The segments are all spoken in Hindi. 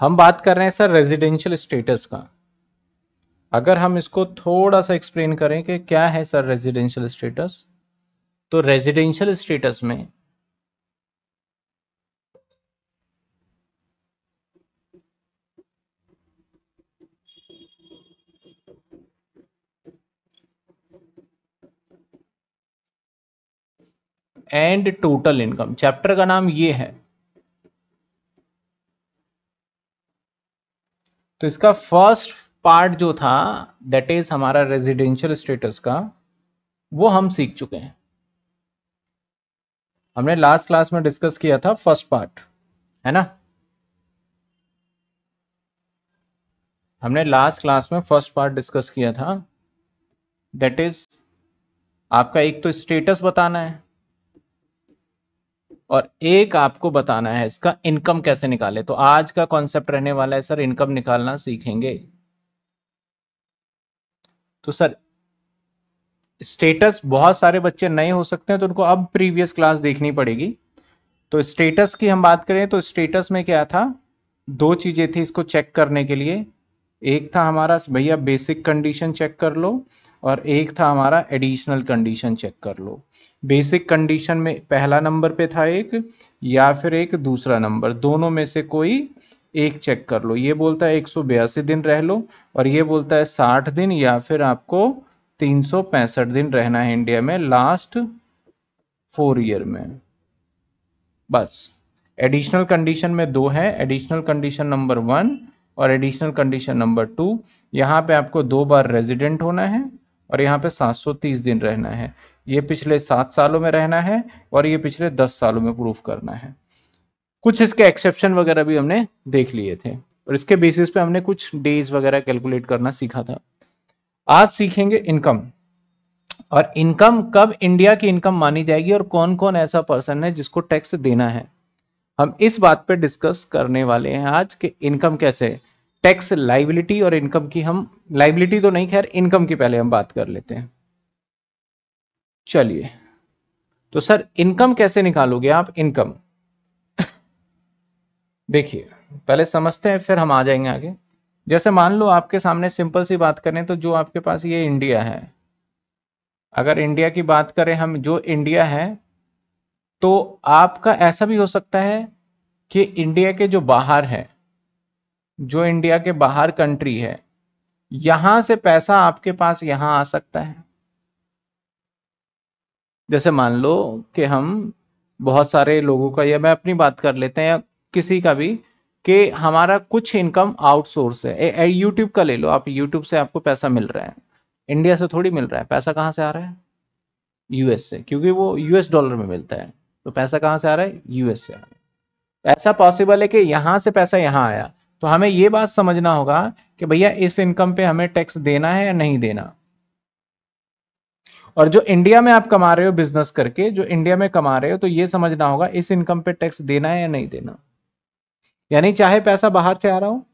हम बात कर रहे हैं सर रेजिडेंशियल स्टेटस का अगर हम इसको थोड़ा सा एक्सप्लेन करें कि क्या है सर रेजिडेंशियल स्टेटस तो रेजिडेंशियल स्टेटस में एंड टोटल इनकम चैप्टर का नाम ये है तो इसका फर्स्ट पार्ट जो था दैट इज हमारा रेजिडेंशियल स्टेटस का वो हम सीख चुके हैं हमने लास्ट क्लास में डिस्कस किया था फर्स्ट पार्ट है ना हमने लास्ट क्लास में फर्स्ट पार्ट डिस्कस किया था दैट इज आपका एक तो स्टेटस बताना है और एक आपको बताना है इसका इनकम कैसे निकाले तो आज का कॉन्सेप्ट रहने वाला है सर इनकम निकालना सीखेंगे तो सर स्टेटस बहुत सारे बच्चे नए हो सकते हैं तो उनको अब प्रीवियस क्लास देखनी पड़ेगी तो स्टेटस की हम बात करें तो स्टेटस में क्या था दो चीज़ें थी इसको चेक करने के लिए एक था हमारा भैया बेसिक कंडीशन चेक कर लो और एक था हमारा एडिशनल कंडीशन चेक कर लो बेसिक कंडीशन में पहला नंबर पे था एक या फिर एक दूसरा नंबर दोनों में से कोई एक चेक कर लो ये बोलता है एक दिन रह लो और ये बोलता है साठ दिन या फिर आपको तीन दिन रहना है इंडिया में लास्ट फोर ईयर में बस एडिशनल कंडीशन में दो है एडिशनल कंडीशन नंबर वन और एडिशनल कंडीशन नंबर टू यहाँ पे आपको दो बार रेजिडेंट होना है और यहाँ पे 730 दिन रहना है ये पिछले सात सालों में रहना है और ये पिछले दस सालों में प्रूफ करना है कुछ इसके एक्सेप्शन वगैरह भी हमने देख लिए थे और इसके बेसिस पे हमने कुछ डेज वगैरह कैलकुलेट करना सीखा था आज सीखेंगे इनकम और इनकम कब इंडिया की इनकम मानी जाएगी और कौन कौन ऐसा पर्सन है जिसको टैक्स देना है हम इस बात पे डिस्कस करने वाले हैं आज कि इनकम कैसे टैक्स लाइबिलिटी और इनकम की हम लाइबिलिटी तो नहीं खैर इनकम की पहले हम बात कर लेते हैं चलिए तो सर इनकम कैसे निकालोगे आप इनकम देखिए पहले समझते हैं फिर हम आ जाएंगे आगे जैसे मान लो आपके सामने सिंपल सी बात करें तो जो आपके पास ये इंडिया है अगर इंडिया की बात करें हम जो इंडिया है तो आपका ऐसा भी हो सकता है कि इंडिया के जो बाहर है जो इंडिया के बाहर कंट्री है यहां से पैसा आपके पास यहां आ सकता है जैसे मान लो कि हम बहुत सारे लोगों का या मैं अपनी बात कर लेते हैं या किसी का भी कि हमारा कुछ इनकम आउटसोर्स है यूट्यूब का ले लो आप यूट्यूब से आपको पैसा मिल रहा है इंडिया से थोड़ी मिल रहा है पैसा कहाँ से आ रहा है यूएस से क्योंकि वो यूएस डॉलर में मिलता है तो पैसा कहाँ से आ रहा है यूएस से आ रहा है ऐसा पॉसिबल है कि यहाँ से पैसा यहाँ आया तो हमें ये बात समझना होगा कि भैया इस इनकम पे हमें टैक्स देना है या नहीं देना और जो इंडिया में आप कमा रहे हो बिजनेस करके जो इंडिया में कमा रहे हो तो ये समझना होगा इस इनकम पे टैक्स देना है या नहीं देना यानी चाहे पैसा बाहर से आ रहा हो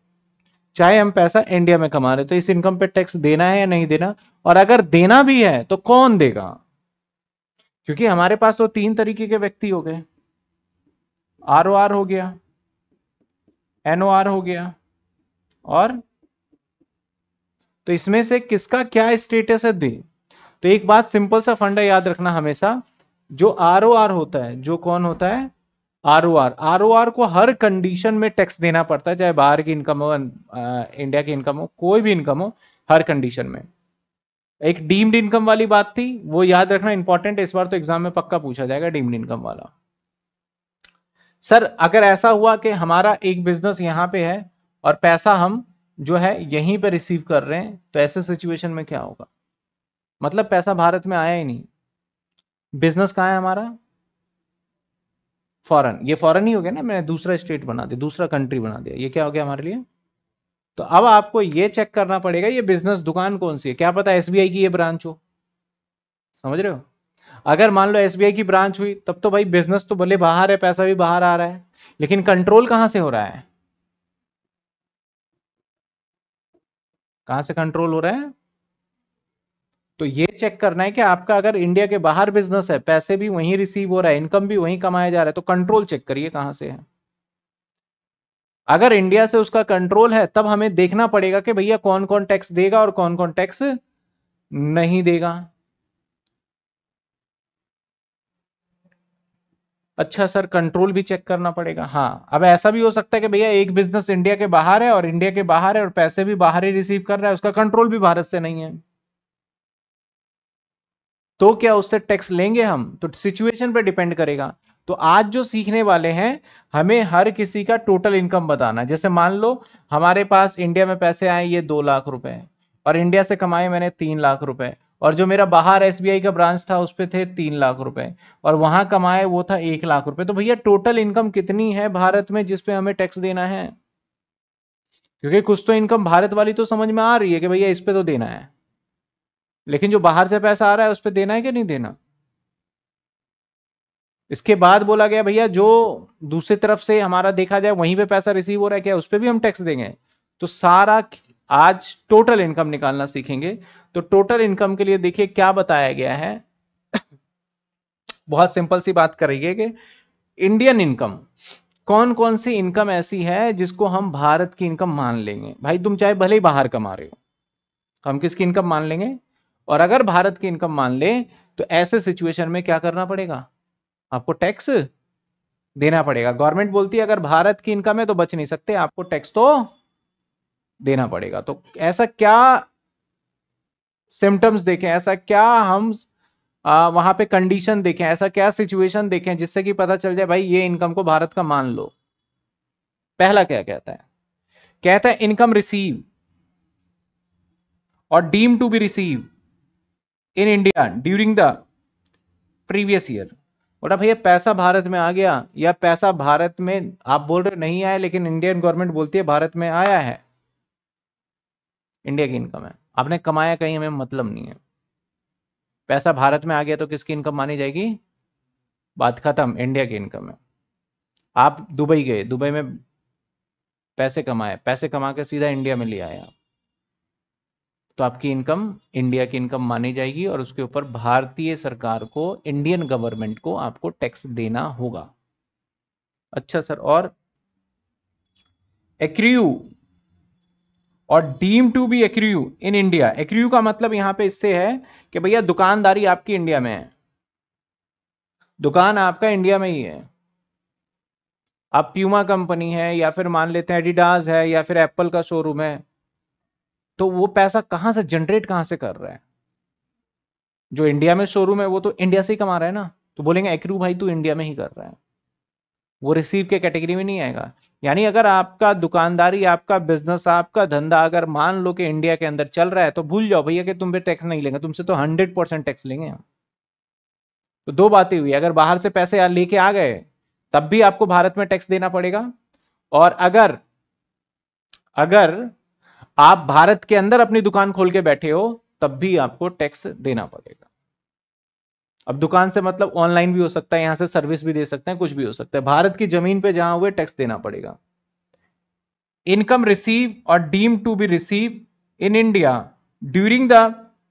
चाहे हम पैसा इंडिया में कमा रहे हो तो इस इनकम पे टैक्स देना है या नहीं देना और अगर देना भी है तो कौन देगा क्योंकि हमारे पास तो तीन तरीके के व्यक्ति हो गए आर हो गया एन हो गया और तो इसमें से किसका क्या स्टेटस है दी तो एक बात सिंपल सा फंडा याद रखना हमेशा जो आर ओ आर होता है जो कौन होता है R O R R O R को हर कंडीशन में टैक्स देना पड़ता है चाहे बाहर की इनकम हो इंडिया अं, अं, की इनकम हो कोई भी इनकम हो हर कंडीशन में एक डीम्ड इनकम वाली बात थी वो याद रखना इंपॉर्टेंट इस बार तो एग्जाम में पक्का पूछा जाएगा डीम्ड इनकम वाला सर अगर ऐसा हुआ कि हमारा एक बिजनेस यहाँ पे है और पैसा हम जो है यहीं पे रिसीव कर रहे हैं तो ऐसे सिचुएशन में क्या होगा मतलब पैसा भारत में आया ही नहीं बिजनेस कहाँ है हमारा फॉरन ये फॉरन ही हो गया ना मैंने दूसरा स्टेट बना दिया दूसरा कंट्री बना दिया ये क्या हो गया हमारे लिए तो अब आपको ये चेक करना पड़ेगा ये बिजनेस दुकान कौन सी है क्या पता एस की ये ब्रांच हो समझ रहे हो अगर मान लो एस की ब्रांच हुई तब तो भाई बिजनेस तो भले बाहर है पैसा भी बाहर आ रहा है लेकिन कंट्रोल कहां से हो रहा है कहां से कंट्रोल हो रहा है तो ये चेक करना है कि आपका अगर इंडिया के बाहर बिजनेस है पैसे भी वहीं रिसीव हो रहा है इनकम भी वहीं कमाया जा रहा है तो कंट्रोल चेक करिए कहां से है अगर इंडिया से उसका कंट्रोल है तब हमें देखना पड़ेगा कि भैया कौन कौन टैक्स देगा और कौन कौन टैक्स नहीं देगा अच्छा सर कंट्रोल भी चेक करना पड़ेगा हाँ अब ऐसा भी हो सकता है कि भैया एक बिजनेस इंडिया के बाहर है और इंडिया के बाहर है और पैसे भी बाहर ही रिसीव कर रहा है उसका कंट्रोल भी भारत से नहीं है तो क्या उससे टैक्स लेंगे हम तो सिचुएशन पर डिपेंड करेगा तो आज जो सीखने वाले हैं हमें हर किसी का टोटल इनकम बताना जैसे मान लो हमारे पास इंडिया में पैसे आए ये दो लाख रुपए और इंडिया से कमाए मैंने तीन लाख रुपए और जो मेरा बाहर एस का ब्रांच था उस पर थे तीन लाख रुपए और वहां कमाए वो था एक लाख रुपए तो भैया टोटल इनकम कितनी है भारत में जिसपे हमें टैक्स देना है क्योंकि कुछ तो इनकम भारत वाली तो समझ में आ रही है कि भैया इस पर तो देना है लेकिन जो बाहर से पैसा आ रहा है उस पर देना है कि नहीं देना इसके बाद बोला गया भैया जो दूसरी तरफ से हमारा देखा जाए वहीं पे पैसा रिसीव हो रहा है क्या उस पर भी हम टैक्स देंगे तो सारा आज टोटल इनकम निकालना सीखेंगे तो टोटल इनकम के लिए देखिए क्या बताया गया है बहुत सिंपल सी बात करिए कि इंडियन इनकम कौन कौन सी इनकम ऐसी है जिसको हम भारत की इनकम मान लेंगे भाई तुम चाहे भले ही बाहर कमा रहे हो हम किसकी इनकम मान लेंगे और अगर भारत की इनकम मान ले तो ऐसे सिचुएशन में क्या करना पड़ेगा आपको टैक्स देना पड़ेगा गवर्नमेंट बोलती है अगर भारत की इनकम है तो बच नहीं सकते आपको टैक्स तो देना पड़ेगा तो ऐसा क्या सिम्टम्स देखें ऐसा क्या हम आ, वहां पे कंडीशन देखें ऐसा क्या सिचुएशन देखें जिससे कि पता चल जाए भाई ये इनकम को भारत का मान लो पहला क्या कहता है कहता है इनकम रिसीव और deem to be receive in India during the previous year बोला भैया पैसा भारत में आ गया या पैसा भारत में आप बोल रहे नहीं आया लेकिन इंडियन गवर्नमेंट बोलती है भारत में आया है इंडिया की इनकम है आपने कमाया कहीं हमें मतलब नहीं है पैसा भारत में आ गया तो किसकी इनकम मानी जाएगी बात खत्म इंडिया की इनकम है आप दुबई गए दुबई में पैसे कमाए पैसे कमा के सीधा इंडिया में ले आए आप तो आपकी इनकम इंडिया की इनकम मानी जाएगी और उसके ऊपर भारतीय सरकार को इंडियन गवर्नमेंट को आपको टैक्स देना होगा अच्छा सर और एक्रियू और deem to be accrue in India accrue का मतलब यहां पे इससे है कि भैया दुकानदारी आपकी इंडिया में है दुकान आपका इंडिया में ही है आप प्यूमा कंपनी है या फिर मान लेते हैं एडिडास है या फिर एप्पल का शोरूम है तो वो पैसा कहां से जनरेट कहां से कर रहा है जो इंडिया में शोरूम है वो तो इंडिया से ही कमा रहा है ना तो बोलेंगे एक्रू भाई तू इंडिया में ही कर रहा है वो रिसीव के कैटेगरी में नहीं आएगा यानी अगर आपका दुकानदारी आपका बिजनेस आपका धंधा अगर मान लो कि इंडिया के अंदर चल रहा है तो भूल जाओ भैया कि तुम पे टैक्स नहीं लेंगे तुमसे तो हंड्रेड परसेंट टैक्स लेंगे हम तो दो बातें हुई अगर बाहर से पैसे लेके आ गए तब भी आपको भारत में टैक्स देना पड़ेगा और अगर अगर आप भारत के अंदर अपनी दुकान खोल के बैठे हो तब भी आपको टैक्स देना पड़ेगा अब दुकान से मतलब ऑनलाइन भी हो सकता है यहां से सर्विस भी दे सकते हैं कुछ भी हो सकता है भारत की जमीन पे जहां हुए टैक्स देना पड़ेगा इनकम रिसीव और deem to be receive in India during the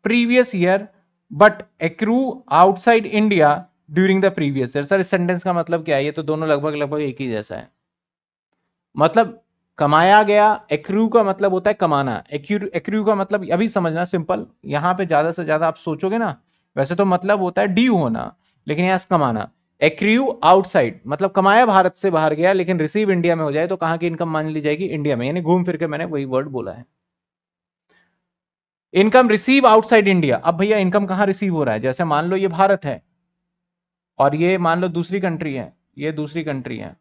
previous year but accrue outside India during the previous year sir इस सेंटेंस का मतलब क्या है ये तो दोनों लगभग लगभग एक ही जैसा है मतलब कमाया गया एक्रू का मतलब होता है कमाना एक्यू एक्रू का मतलब अभी समझना सिंपल यहां पे ज्यादा से ज्यादा आप सोचोगे ना वैसे तो मतलब होता है ड्यू होना लेकिन यहाँ कमाना एक्रियू आउटसाइड मतलब कमाया भारत से बाहर गया लेकिन रिसीव इंडिया में हो जाए तो कहाँ की इनकम मान ली जाएगी इंडिया में यानी घूम फिर के मैंने वही वर्ड बोला है इनकम रिसीव आउटसाइड इंडिया अब भैया इनकम कहाँ रिसीव हो रहा है जैसे मान लो ये भारत है और ये मान लो दूसरी कंट्री है ये दूसरी कंट्री है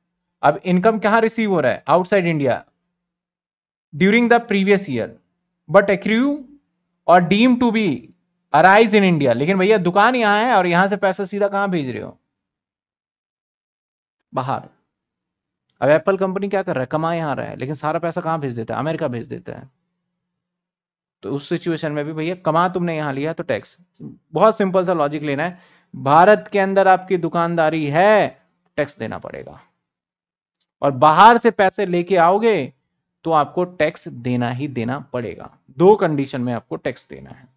अब इनकम कहाँ रिसीव हो रहा है outside India during the previous year but accrue और deem to be arise in India लेकिन भैया दुकान यहां है और यहां से पैसा सीधा कहां भेज रहे हो बाहर अब एप्पल कंपनी क्या कर रहा है कमा यहां रहा है लेकिन सारा पैसा कहां भेज देता है अमेरिका भेज देता है तो उस सिचुएशन में भी भैया कमा तुमने यहां लिया तो टैक्स बहुत सिंपल सा लॉजिक लेना है भारत के अंदर आपकी दुकानदारी है टैक्स देना पड़ेगा और बाहर से पैसे लेके आओगे तो आपको टैक्स देना ही देना पड़ेगा दो कंडीशन में आपको टैक्स देना है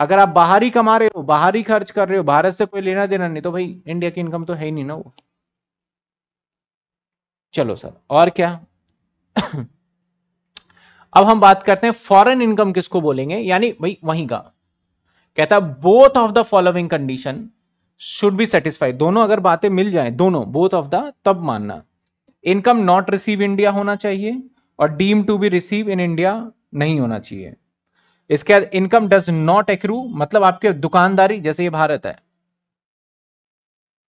अगर आप बाहरी कमा रहे हो बाहरी खर्च कर रहे हो भारत से कोई लेना देना नहीं तो भाई इंडिया की इनकम तो है ही नहीं ना वो चलो सर और क्या अब हम बात करते हैं फॉरेन इनकम किसको बोलेंगे यानी भाई वहीं का कहता है both of the following condition should be satisfied दोनों अगर बातें मिल जाए दोनों बोथ ऑफ द तब मानना इनकम नॉट रिसीव इंडिया होना चाहिए और deem to be receive in India नहीं होना चाहिए इसके बाद इनकम डज नॉट एक्रू मतलब आपके दुकानदारी जैसे ये भारत है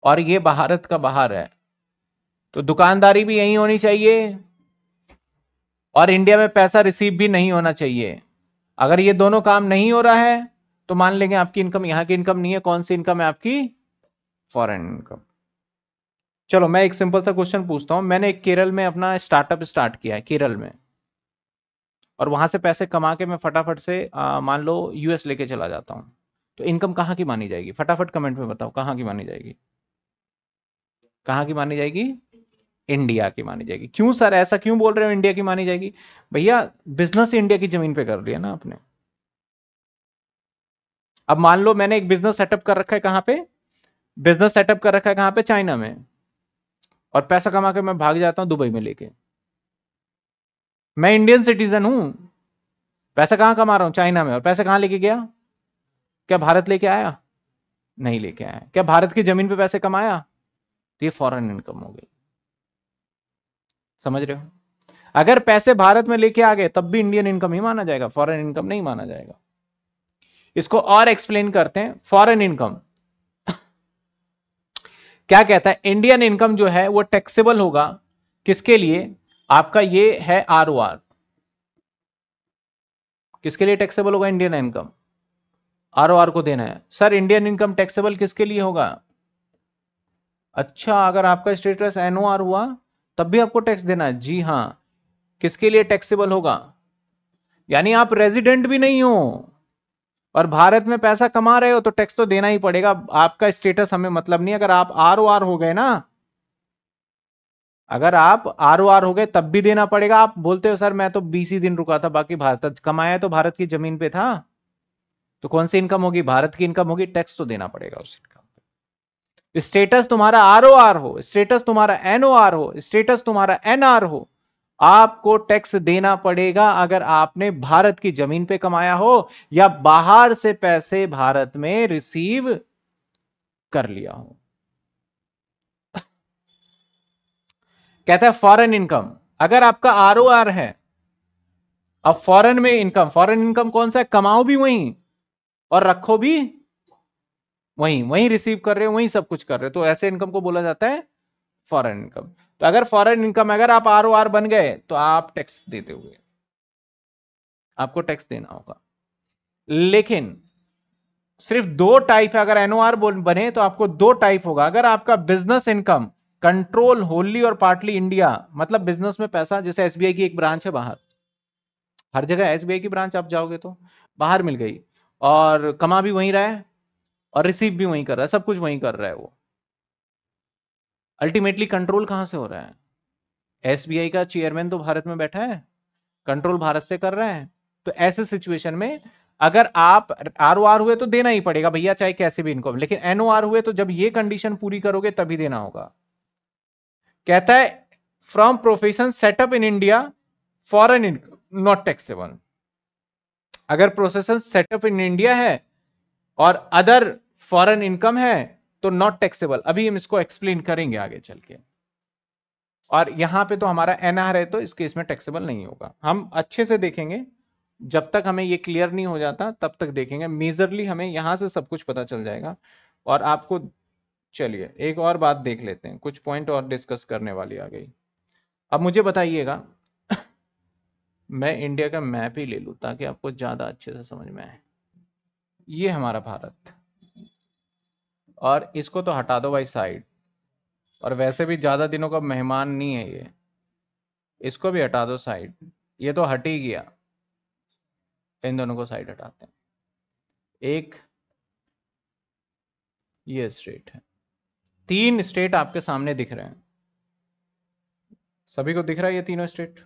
और ये भारत का बाहर है तो दुकानदारी भी यही होनी चाहिए और इंडिया में पैसा रिसीव भी नहीं होना चाहिए अगर ये दोनों काम नहीं हो रहा है तो मान लेंगे आपकी इनकम यहाँ की इनकम नहीं है कौन सी इनकम है आपकी फॉरेन इनकम चलो मैं एक सिंपल सा क्वेश्चन पूछता हूं मैंने केरल में अपना स्टार्टअप स्टार्ट किया है केरल में और वहां से पैसे कमा के मैं फटाफट से मान लो यूएस लेके चला जाता हूँ तो इनकम कहाँ की मानी जाएगी फटाफट कमेंट में बताओ कहाँ की मानी जाएगी कहाँ की मानी जाएगी इंडिया की मानी जाएगी क्यों सर ऐसा क्यों बोल रहे हो इंडिया की मानी जाएगी भैया बिजनेस इंडिया की जमीन पे कर लिया ना आपने अब मान लो मैंने एक बिजनेस सेटअप कर रखा है कहाँ पे बिजनेस सेटअप कर रखा है कहाँ पे चाइना में और पैसा कमा के मैं भाग जाता हूँ दुबई में लेके मैं इंडियन सिटीजन हूं पैसा कहां कमा रहा हूं चाइना में और पैसे कहां लेके गया क्या भारत लेके आया नहीं लेके आया क्या भारत की जमीन पे पैसे कमाया तो ये फॉरेन इनकम हो गई समझ रहे हो अगर पैसे भारत में लेके आ गए तब भी इंडियन इनकम ही माना जाएगा फॉरेन इनकम नहीं माना जाएगा इसको और एक्सप्लेन करते हैं फॉरेन इनकम क्या कहता है इंडियन इनकम जो है वो टैक्सेबल होगा किसके लिए आपका ये है आर ओ आर किसके लिए टैक्सेबल होगा Indian income R O R को देना है सर इंडियन इनकम टैक्सेबल किसके लिए होगा अच्छा अगर आपका स्टेटस एनओ आर हुआ तब भी आपको टैक्स देना है जी हाँ किसके लिए टैक्सेबल होगा यानी आप रेजिडेंट भी नहीं हो और भारत में पैसा कमा रहे हो तो टैक्स तो देना ही पड़ेगा आपका स्टेटस हमें मतलब नहीं अगर आप आर ओ आर हो गए ना अगर आप आर ओ आर हो गए तब भी देना पड़ेगा आप बोलते हो सर मैं तो बीस ही दिन रुका था बाकी भारत कमाया तो भारत की जमीन पे था तो कौन सी इनकम होगी भारत की इनकम होगी टैक्स तो देना पड़ेगा उस इनकम पे स्टेटस तुम्हारा आर ओ आर हो स्टेटस तुम्हारा एन ओ आर हो स्टेटस तुम्हारा एन आर हो आपको टैक्स देना पड़ेगा अगर आपने भारत की जमीन पे कमाया हो या बाहर से पैसे भारत में रिसीव कर लिया हो कहता है फॉरेन इनकम अगर आपका आर आर है अब फॉरेन में इनकम फॉरेन इनकम कौन सा है कमाओ भी वहीं और रखो भी वहीं वहीं रिसीव कर रहे हो वहीं सब कुछ कर रहे हो तो ऐसे इनकम को बोला जाता है फॉरेन इनकम तो अगर फॉरेन इनकम अगर आप आर आर बन गए तो आप टैक्स देते हुए आपको टैक्स देना होगा लेकिन सिर्फ दो टाइप है अगर एनओ बने तो आपको दो टाइप होगा अगर आपका बिजनेस इनकम कंट्रोल होली और पार्टली इंडिया मतलब बिजनेस में पैसा जैसे एसबीआई की एक ब्रांच है बाहर हर जगह एसबीआई की ब्रांच आप जाओगे तो बाहर मिल गई और कमा भी वहीं रहा है और रिसीव भी वहीं कर रहा है सब कुछ वहीं कर रहा है वो अल्टीमेटली कंट्रोल कहां से हो रहा है एसबीआई का चेयरमैन तो भारत में बैठा है कंट्रोल भारत से कर रहा है तो ऐसे सिचुएशन में अगर आप आर आर हुए तो देना ही पड़ेगा भैया चाहे कैसे भी इनको लेकिन आर हुए तो जब ये कंडीशन पूरी करोगे तभी देना होगा कहता है from profession setup in India foreign income not taxable अगर प्रोफेशन सेटअप इन इंडिया है और अदर फॉरन इनकम है तो नॉट टैक्सेबल अभी हम इसको एक्सप्लेन करेंगे आगे चल के और यहाँ पे तो हमारा एनआर है तो इसके इसमें टैक्सेबल नहीं होगा हम अच्छे से देखेंगे जब तक हमें ये क्लियर नहीं हो जाता तब तक देखेंगे मेजरली हमें यहां से सब कुछ पता चल जाएगा और आपको चलिए एक और बात देख लेते हैं कुछ पॉइंट और डिस्कस करने वाली आ गई अब मुझे बताइएगा मैं इंडिया का मैप ही ले लूँ ताकि आपको ज़्यादा अच्छे से समझ में आए ये हमारा भारत और इसको तो हटा दो भाई साइड और वैसे भी ज़्यादा दिनों का मेहमान नहीं है ये इसको भी हटा दो साइड ये तो हट ही गया इन दोनों को साइड हटाते हैं एक ये स्ट्रेट है तीन स्टेट आपके सामने दिख रहे हैं सभी को दिख रहा है ये तीनों स्टेट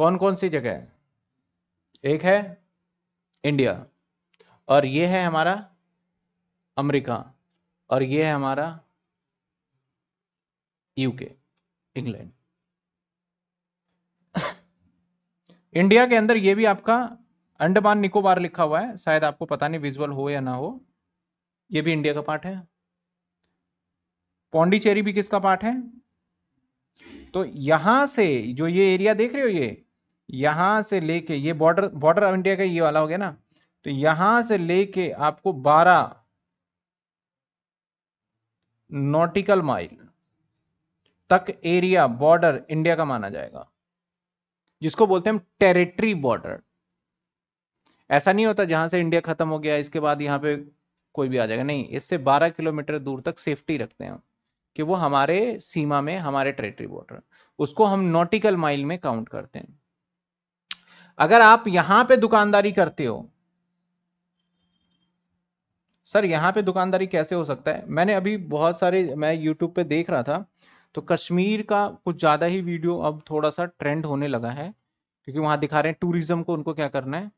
कौन कौन सी जगह है एक है इंडिया और ये है हमारा अमेरिका और ये है हमारा यूके इंग्लैंड इंडिया के अंदर ये भी आपका अंडमान निकोबार लिखा हुआ है शायद आपको पता नहीं विजुअल हो या ना हो ये भी इंडिया का पार्ट है पौंडीचेरी भी किसका पार्ट है तो यहां से जो ये एरिया देख रहे हो ये यहां से लेके ये बॉर्डर बॉर्डर ऑफ इंडिया का ये वाला हो गया ना तो यहां से लेके आपको 12 नॉटिकल माइल तक एरिया बॉर्डर इंडिया का माना जाएगा जिसको बोलते हैं टेरिटरी बॉर्डर ऐसा नहीं होता जहां से इंडिया खत्म हो गया इसके बाद यहां पे कोई भी आ जाएगा नहीं इससे 12 किलोमीटर दूर तक सेफ्टी रखते हैं कि वो हमारे सीमा में हमारे टेरेटरी बॉर्डर उसको हम नॉटिकल माइल में काउंट करते हैं अगर आप यहां पे दुकानदारी करते हो सर यहाँ पे दुकानदारी कैसे हो सकता है मैंने अभी बहुत सारे मैं यूट्यूब पे देख रहा था तो कश्मीर का कुछ ज़्यादा ही वीडियो अब थोड़ा सा ट्रेंड होने लगा है क्योंकि वहां दिखा रहे हैं टूरिज्म को उनको क्या करना है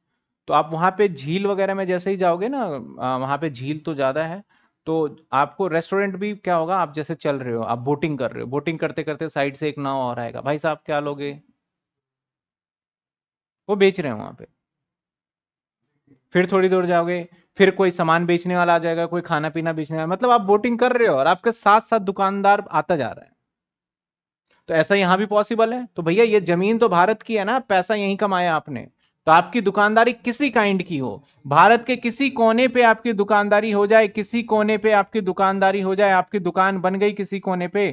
तो आप वहां पे झील वगैरह में जैसे ही जाओगे ना वहां पे झील तो ज़्यादा है तो आपको रेस्टोरेंट भी क्या होगा आप जैसे चल रहे हो आप बोटिंग कर रहे हो बोटिंग करते करते साइड से एक नाव और आएगा भाई साहब क्या लोगे वो बेच रहे हैं वहां पे फिर थोड़ी दूर जाओगे फिर कोई सामान बेचने वाला आ जाएगा कोई खाना पीना बेचने वाला मतलब आप बोटिंग कर रहे हो और आपके साथ साथ दुकानदार आता जा रहा है तो ऐसा यहां भी पॉसिबल है तो भैया ये जमीन तो भारत की है ना पैसा यही कमाया आपने तो आपकी दुकानदारी किसी काइंड की हो भारत के किसी कोने पे आपकी दुकानदारी हो जाए किसी कोने पे आपकी दुकानदारी हो जाए आपकी दुकान बन गई किसी कोने पे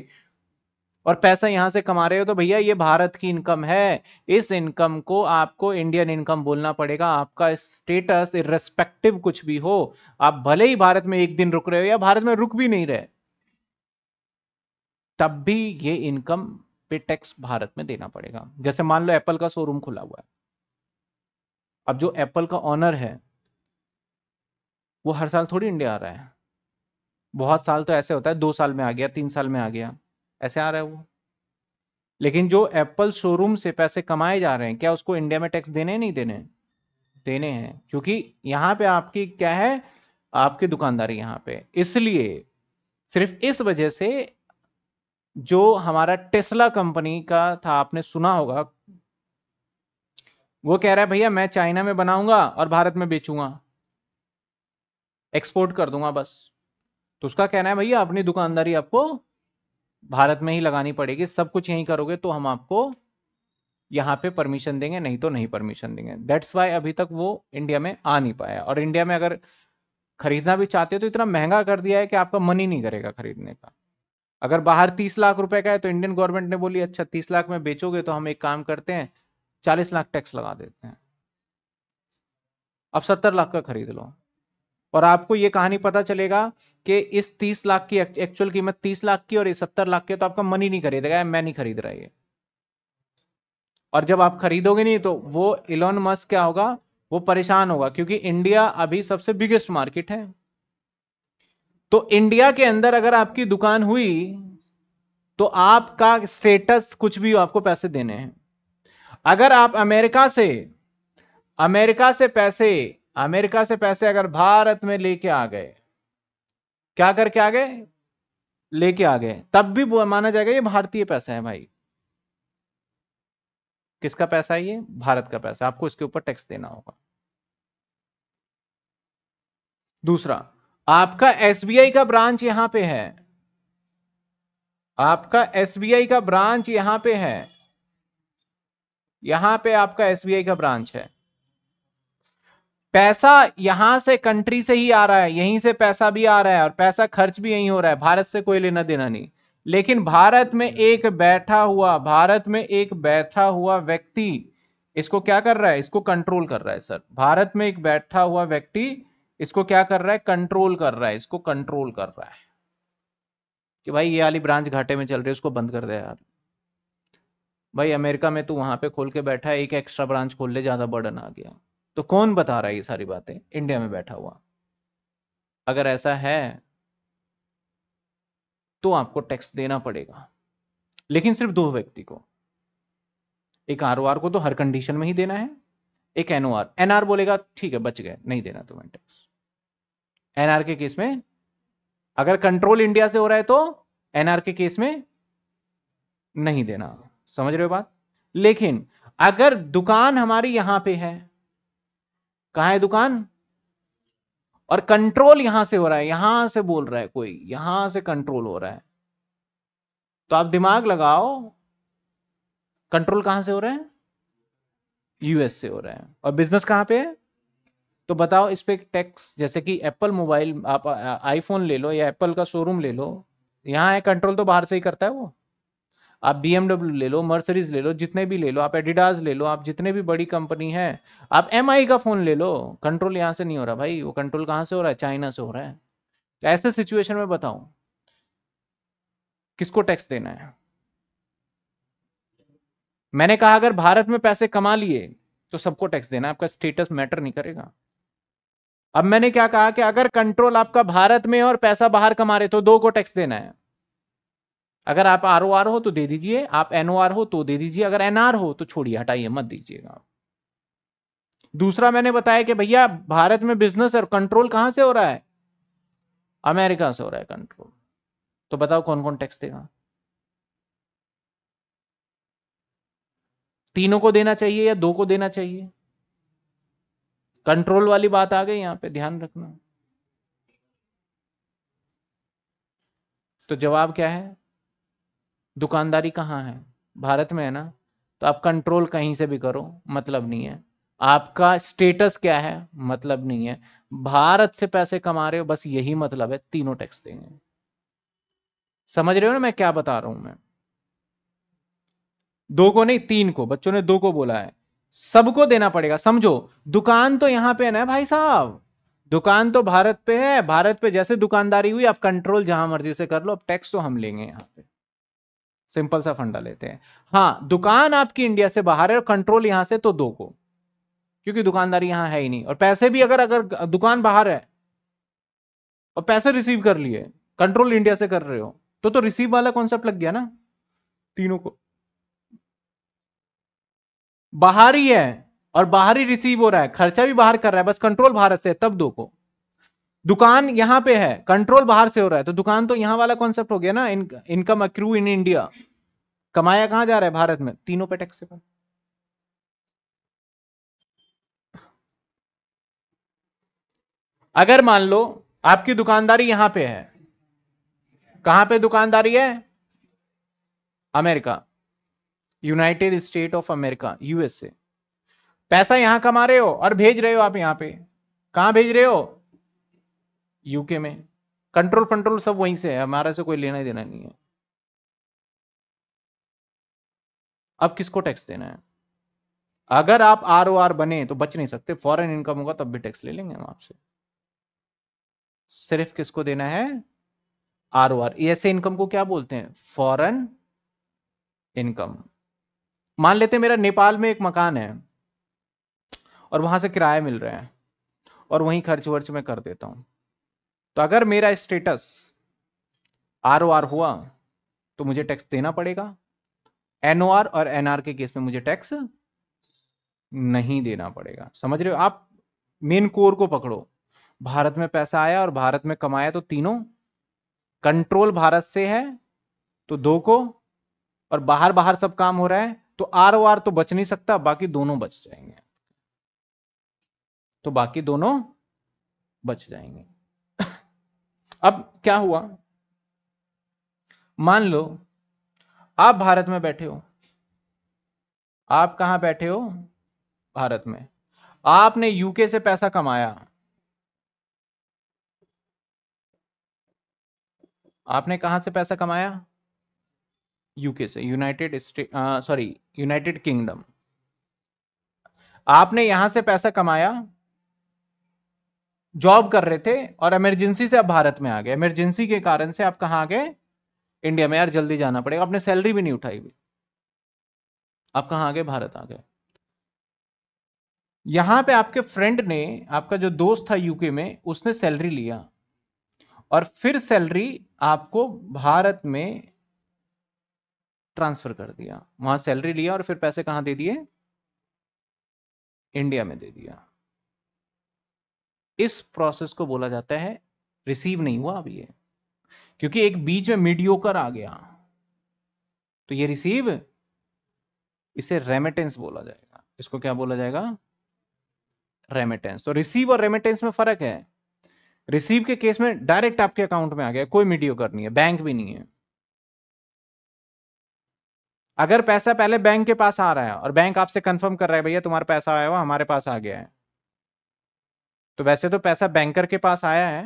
और पैसा यहां से कमा रहे हो तो भैया ये भारत की इनकम है इस इनकम को आपको इंडियन इनकम बोलना पड़ेगा आपका स्टेटस इरेस्पेक्टिव कुछ भी हो आप भले ही भारत में एक दिन रुक रहे हो या भारत में रुक भी नहीं रहे तब भी ये इनकम पे टैक्स भारत में देना पड़ेगा जैसे मान लो एप्पल का शोरूम खुला हुआ है अब जो एप्पल का ऑनर है वो हर साल थोड़ी इंडिया आ रहा है बहुत साल तो ऐसे होता है दो साल में आ गया तीन साल में आ गया ऐसे आ रहा है वो लेकिन जो एप्पल शोरूम से पैसे कमाए जा रहे हैं क्या उसको इंडिया में टैक्स देने नहीं देने देने हैं क्योंकि यहां पे आपकी क्या है आपकी दुकानदारी यहां पे इसलिए सिर्फ इस वजह से जो हमारा टेस्ला कंपनी का था आपने सुना होगा वो कह रहा है भैया मैं चाइना में बनाऊंगा और भारत में बेचूंगा एक्सपोर्ट कर दूंगा बस तो उसका कहना है भैया अपनी दुकानदारी आपको भारत में ही लगानी पड़ेगी सब कुछ यहीं करोगे तो हम आपको यहाँ पे परमिशन देंगे नहीं तो नहीं परमिशन देंगे दैट्स वाई अभी तक वो इंडिया में आ नहीं पाया और इंडिया में अगर खरीदना भी चाहते हो तो इतना महंगा कर दिया है कि आपका मन ही नहीं करेगा खरीदने का अगर बाहर तीस लाख रुपए का है तो इंडियन गवर्नमेंट ने बोली अच्छा तीस लाख में बेचोगे तो हम एक काम करते हैं चालीस लाख टैक्स लगा देते हैं अब सत्तर लाख का खरीद लो और आपको ये कहानी पता चलेगा कि इस तीस लाख की एक्चुअल कीमत तीस लाख की और ये सत्तर लाख की तो आपका मन ही नहीं खरीदेगा मैं नहीं खरीद रहा ये और जब आप खरीदोगे नहीं तो वो इलोन मस्क क्या होगा वो परेशान होगा क्योंकि इंडिया अभी सबसे बिगेस्ट मार्केट है तो इंडिया के अंदर अगर आपकी दुकान हुई तो आपका स्टेटस कुछ भी आपको पैसे देने हैं अगर आप अमेरिका से अमेरिका से पैसे अमेरिका से पैसे अगर भारत में लेके आ गए क्या करके आ गए लेके आ गए तब भी माना जाएगा ये भारतीय पैसा है भाई किसका पैसा है ये भारत का पैसा आपको इसके ऊपर टैक्स देना होगा दूसरा आपका एसबीआई का ब्रांच यहां पे है आपका एसबीआई का ब्रांच यहां पे है यहां पे आपका एस का ब्रांच है पैसा यहां से कंट्री से ही आ रहा है यहीं से पैसा भी आ रहा है और पैसा खर्च भी यहीं हो रहा है भारत से कोई लेना देना नहीं लेकिन भारत में हम्म। एक बैठा हुआ भारत में एक बैठा हुआ व्यक्ति इसको क्या कर रहा है इसको कंट्रोल कर रहा है सर भारत में एक बैठा हुआ व्यक्ति इसको क्या कर रहा है कंट्रोल कर रहा है इसको कंट्रोल कर रहा है कि भाई ये वाली ब्रांच घाटे में चल रही है उसको बंद कर दे यार भाई अमेरिका में तो वहां पे खोल के बैठा है एक एक्स्ट्रा ब्रांच खोल ले ज़्यादा बर्डन आ गया तो कौन बता रहा है ये सारी बातें इंडिया में बैठा हुआ अगर ऐसा है तो आपको टैक्स देना पड़ेगा लेकिन सिर्फ दो व्यक्ति को एक आर को तो हर कंडीशन में ही देना है एक एनओआर एनआर बोलेगा ठीक है बच गए नहीं देना तुम्हें टैक्स एनआर के केस में अगर कंट्रोल इंडिया से हो रहा है तो एनआर के केस में नहीं देना समझ रहे हो बात लेकिन अगर दुकान हमारी यहां पे है कहा है दुकान और कंट्रोल यहां से हो रहा है यहां से बोल रहा है कोई यहां से कंट्रोल हो रहा है तो आप दिमाग लगाओ कंट्रोल कहां से हो रहा है यूएस से हो रहा है और बिजनेस कहां पे है तो बताओ इस पे टैक्स जैसे कि एप्पल मोबाइल आप आईफोन ले लो या एप्पल का शोरूम ले लो यहाँ है कंट्रोल तो बाहर से ही करता है वो आप बी ले लो मर्सरीज ले लो जितने भी ले लो आप एडिडास ले लो आप जितने भी बड़ी कंपनी है आप एम का फ़ोन ले लो कंट्रोल यहाँ से नहीं हो रहा भाई वो कंट्रोल कहाँ से हो रहा है चाइना से हो रहा है तो ऐसे सिचुएशन में बताऊ किसको टैक्स देना है मैंने कहा अगर भारत में पैसे कमा लिए तो सबको टैक्स देना आपका स्टेटस मैटर नहीं करेगा अब मैंने क्या कहा कि अगर कंट्रोल आपका भारत में और पैसा बाहर कमा रहे तो दो को टैक्स देना है अगर आप आर ओ आर हो तो दे दीजिए आप एन हो तो दे दीजिए अगर एन हो तो छोड़िए हटाइए मत दीजिएगा दूसरा मैंने बताया कि भैया भारत में बिजनेस और कंट्रोल कहां से हो रहा है अमेरिका से हो रहा है कंट्रोल तो बताओ कौन कौन टैक्स देगा तीनों को देना चाहिए या दो को देना चाहिए कंट्रोल वाली बात आ गई यहां पे ध्यान रखना तो जवाब क्या है दुकानदारी कहाँ है भारत में है ना तो आप कंट्रोल कहीं से भी करो मतलब नहीं है आपका स्टेटस क्या है मतलब नहीं है भारत से पैसे कमा रहे हो बस यही मतलब है तीनों टैक्स देंगे समझ रहे हो ना मैं क्या बता रहा हूं मैं दो को नहीं तीन को बच्चों ने दो को बोला है सबको देना पड़ेगा समझो दुकान तो यहां पे है ना भाई साहब दुकान तो भारत पे है भारत पे जैसे दुकानदारी हुई आप कंट्रोल जहां मर्जी से कर लो अब टैक्स तो हम लेंगे यहां पे सिंपल सा फंडा लेते हैं हाँ दुकान आपकी इंडिया से बाहर है और कंट्रोल यहां से तो दो को क्योंकि दुकानदारी यहां है ही नहीं और पैसे भी अगर अगर दुकान बाहर है और पैसे रिसीव कर लिए कंट्रोल इंडिया से कर रहे हो तो तो रिसीव वाला कॉन्सेप्ट लग गया ना तीनों को बाहर ही है और बाहर ही रिसीव हो रहा है खर्चा भी बाहर कर रहा है बस कंट्रोल भारत से तब दो को दुकान यहां पे है कंट्रोल बाहर से हो रहा है तो दुकान तो यहां वाला कॉन्सेप्ट हो गया ना in, income accrue in India कमाया कहां जा रहा है भारत में तीनों पे टैक्सेबल अगर मान लो आपकी दुकानदारी यहां पे है कहां पे दुकानदारी है America united state of America USA पैसा यहां कमा रहे हो और भेज रहे हो आप यहां पे कहां भेज रहे हो यूके में कंट्रोल फंट्रोल सब वहीं से है हमारा से कोई लेना ही देना नहीं है अब किसको टैक्स देना है अगर आप आर ओ आर बने तो बच नहीं सकते फॉरेन इनकम होगा तब भी टैक्स ले लेंगे हम आपसे सिर्फ किसको देना है आर ओ आर ऐसे इनकम को क्या बोलते हैं फॉरन इनकम मान लेते हैं मेरा नेपाल में एक मकान है और वहां से किराया मिल रहा है और वहीं खर्च वर्च में कर देता हूं तो अगर मेरा स्टेटस आर ओ आर हुआ तो मुझे टैक्स देना पड़ेगा एन ओ आर और एनआर के केस में मुझे टैक्स नहीं देना पड़ेगा समझ रहे हो आप मेन कोर को पकड़ो भारत में पैसा आया और भारत में कमाया तो तीनों कंट्रोल भारत से है तो दो को और बाहर बाहर सब काम हो रहा है तो आर ओ आर तो बच नहीं सकता बाकी दोनों बच जाएंगे तो बाकी दोनों बच जाएंगे अब क्या हुआ मान लो आप भारत में बैठे हो आप कहा बैठे हो भारत में आपने यूके से पैसा कमाया आपने कहा से पैसा कमाया यूके से united state sorry united kingdom आपने यहां से पैसा कमाया जॉब कर रहे थे और इमरजेंसी से आप भारत में आ गए इमरजेंसी के कारण से आप कहाँ आ गए इंडिया में यार जल्दी जाना पड़ेगा आपने सैलरी भी नहीं उठाई हुई आप कहाँ आ गए भारत आ गए यहां पे आपके फ्रेंड ने आपका जो दोस्त था यूके में उसने सैलरी लिया और फिर सैलरी आपको भारत में ट्रांसफर कर दिया वहां सैलरी लिया और फिर पैसे कहाँ दे दिए इंडिया में दे दिया इस प्रोसेस को बोला जाता है रिसीव नहीं हुआ अब ये क्योंकि एक बीच में मीडियोकर आ गया तो ये रिसीव इसे रेमिटेंस बोला जाएगा इसको क्या बोला जाएगा रेमिटेंस तो रिसीव और रेमिटेंस में फर्क है रिसीव के केस में डायरेक्ट आपके अकाउंट में आ गया कोई मीडियोकर नहीं है बैंक भी नहीं है अगर पैसा पहले बैंक के पास आ रहा है और बैंक आपसे कंफर्म कर रहा है भैया तुम्हारा पैसा आया हुआ हमारे पास आ गया है तो वैसे तो पैसा बैंकर के पास आया है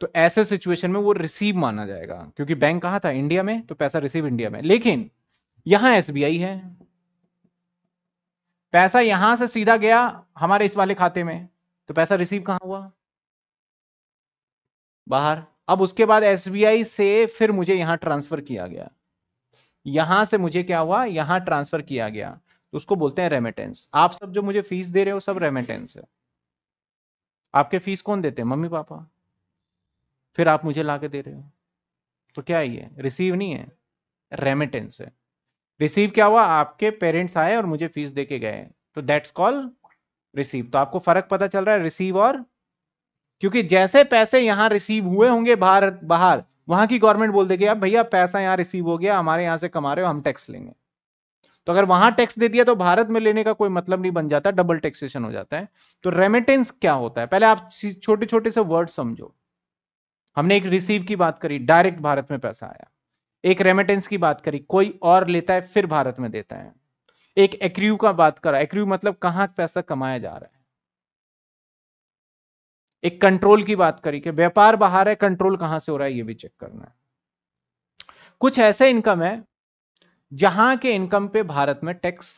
तो ऐसे सिचुएशन में वो रिसीव माना जाएगा क्योंकि बैंक कहा था इंडिया में तो पैसा रिसीव इंडिया में लेकिन यहां एसबीआई है पैसा यहां से सीधा गया हमारे इस वाले खाते में तो पैसा रिसीव कहां हुआ बाहर अब उसके बाद एसबीआई से फिर मुझे यहां ट्रांसफर किया गया यहां से मुझे क्या हुआ यहां ट्रांसफर किया गया तो उसको बोलते हैं रेमिटेंस आप सब जो मुझे फीस दे रहे हो सब रेमिटेंस है आपके फीस कौन देते हैं मम्मी पापा फिर आप मुझे ला दे रहे हो तो क्या ये रिसीव नहीं है रेमिटेंस है रिसीव क्या हुआ आपके पेरेंट्स आए और मुझे फीस दे के गए तो दैट्स कॉल रिसीव तो आपको फर्क पता चल रहा है रिसीव और क्योंकि जैसे पैसे यहाँ रिसीव हुए होंगे बाहर बाहर वहां की गवर्नमेंट बोल देगी अब भैया पैसा यहाँ रिसीव हो गया हमारे यहाँ से कमा रहे हो हम टैक्स लेंगे तो अगर वहां टैक्स दे दिया तो भारत में लेने का कोई मतलब नहीं बन जाता डबल टैक्सेशन हो जाता है तो रेमिटेंस क्या होता है पहले आप छोटे छोटे से वर्ड समझो हमने एक रिसीव की बात करी डायरेक्ट भारत में पैसा आया एक रेमिटेंस की बात करी कोई और लेता है फिर भारत में देता है एक एक्रू का बात करा एक्रू मतलब कहां पैसा कमाया जा रहा है एक कंट्रोल की बात करी कि व्यापार बाहर है कंट्रोल कहां से हो रहा है ये भी चेक करना है कुछ ऐसे इनकम है जहां के इनकम पे भारत में टैक्स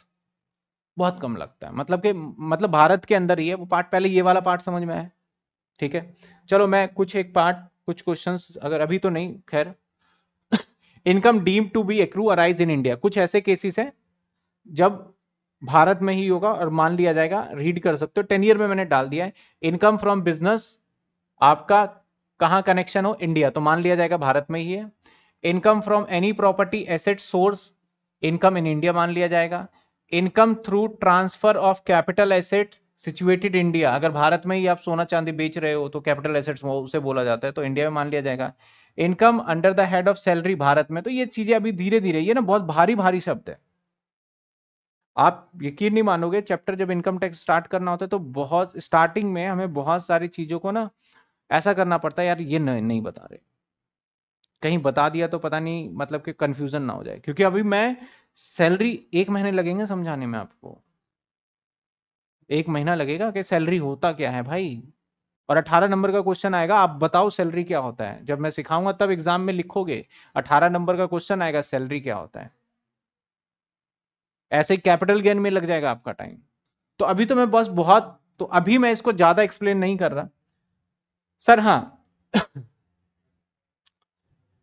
बहुत कम लगता है मतलब कि मतलब भारत के अंदर ही है वो पार्ट पहले ये वाला पार्ट समझ में आया ठीक है चलो मैं कुछ एक पार्ट कुछ क्वेश्चंस अगर अभी तो नहीं खैर income deem to be accrue arise in India कुछ ऐसे केसेस हैं जब भारत में ही होगा और मान लिया जाएगा रीड कर सकते हो टेन ईयर में मैंने डाल दिया है इनकम फ्रॉम बिजनेस आपका कहाँ कनेक्शन हो इंडिया तो मान लिया जाएगा भारत में ही है income from any property asset source income in India मान लिया जाएगा income through transfer of capital asset situated India अगर भारत में ही आप सोना चांदी बेच रहे हो तो कैपिटल एसेट्स उसे बोला जाता है तो इंडिया में मान लिया जाएगा income under the head of salary Bharat में तो ये चीजें अभी धीरे धीरे ये ना बहुत भारी भारी शब्द है आप यकीन नहीं मानोगे चैप्टर जब इनकम टैक्स स्टार्ट करना होता है तो बहुत स्टार्टिंग में हमें बहुत सारी चीजों को ना ऐसा करना पड़ता है यार ये नहीं, नहीं बता रहे कहीं बता दिया तो पता नहीं मतलब कि कंफ्यूजन ना हो जाए क्योंकि अभी मैं सैलरी एक महीने लगेंगे समझाने में आपको एक महीना लगेगा कि सैलरी होता क्या है भाई और 18 नंबर का क्वेश्चन आएगा आप बताओ सैलरी क्या होता है जब मैं सिखाऊंगा तब एग्जाम में लिखोगे 18 नंबर का क्वेश्चन आएगा सैलरी क्या होता है ऐसे कैपिटल गेन में लग जाएगा आपका टाइम तो अभी तो मैं बस बहुत तो अभी मैं इसको ज्यादा एक्सप्लेन नहीं कर रहा सर हाँ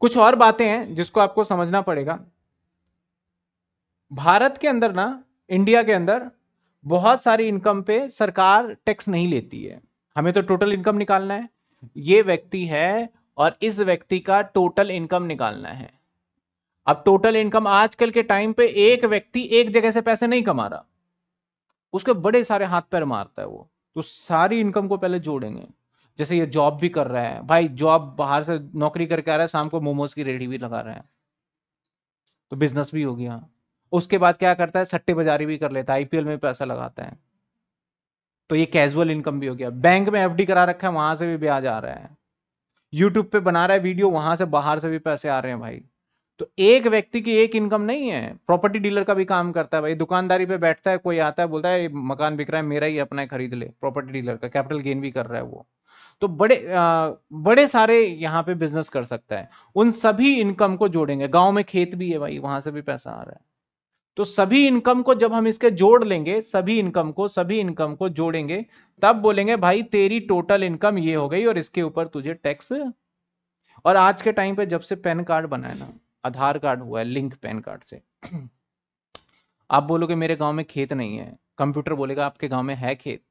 कुछ और बातें हैं जिसको आपको समझना पड़ेगा भारत के अंदर ना इंडिया के अंदर बहुत सारी इनकम पे सरकार टैक्स नहीं लेती है हमें तो टोटल इनकम निकालना है ये व्यक्ति है और इस व्यक्ति का टोटल इनकम निकालना है अब टोटल इनकम आजकल के टाइम पे एक व्यक्ति एक जगह से पैसे नहीं कमा रहा उसके बड़े सारे हाथ पैर मारता है वो तो सारी इनकम को पहले जोड़ेंगे जैसे ये जॉब भी कर रहे हैं भाई जॉब बाहर से नौकरी करके आ रहा है शाम को मोमोज की रेडी भी लगा रहे हैं तो बिजनेस भी हो गया उसके बाद क्या करता है बाजारी भी कर लेता है आईपीएल में पैसा लगाता है तो ये कैजुअल इनकम भी हो गया बैंक में एफडी करा रखा है वहां से भी ब्याज आ रहा है यूट्यूब पे बना रहा है वीडियो वहां से बाहर से भी पैसे आ रहे हैं भाई तो एक व्यक्ति की एक इनकम नहीं है प्रॉपर्टी डीलर का भी काम करता है भाई दुकानदारी पे बैठता है कोई आता है बोलता है मकान बिक रहा है मेरा ही अपना है खरीद ले प्रॉपर्टी डीलर का कैपिटल गेन भी कर रहा है वो तो बड़े आ, बड़े सारे यहाँ पे बिजनेस कर सकता है उन सभी इनकम को जोड़ेंगे गांव में खेत भी है भाई वहां से भी पैसा आ रहा है तो सभी इनकम को जब हम इसके जोड़ लेंगे सभी इनकम को सभी इनकम को जोड़ेंगे तब बोलेंगे भाई तेरी टोटल इनकम ये हो गई और इसके ऊपर तुझे टैक्स और आज के टाइम पे जब से पैन कार्ड बना है ना आधार कार्ड हुआ है लिंक पैन कार्ड से आप बोलोगे मेरे गांव में खेत नहीं है कंप्यूटर बोलेगा आपके गांव में है खेत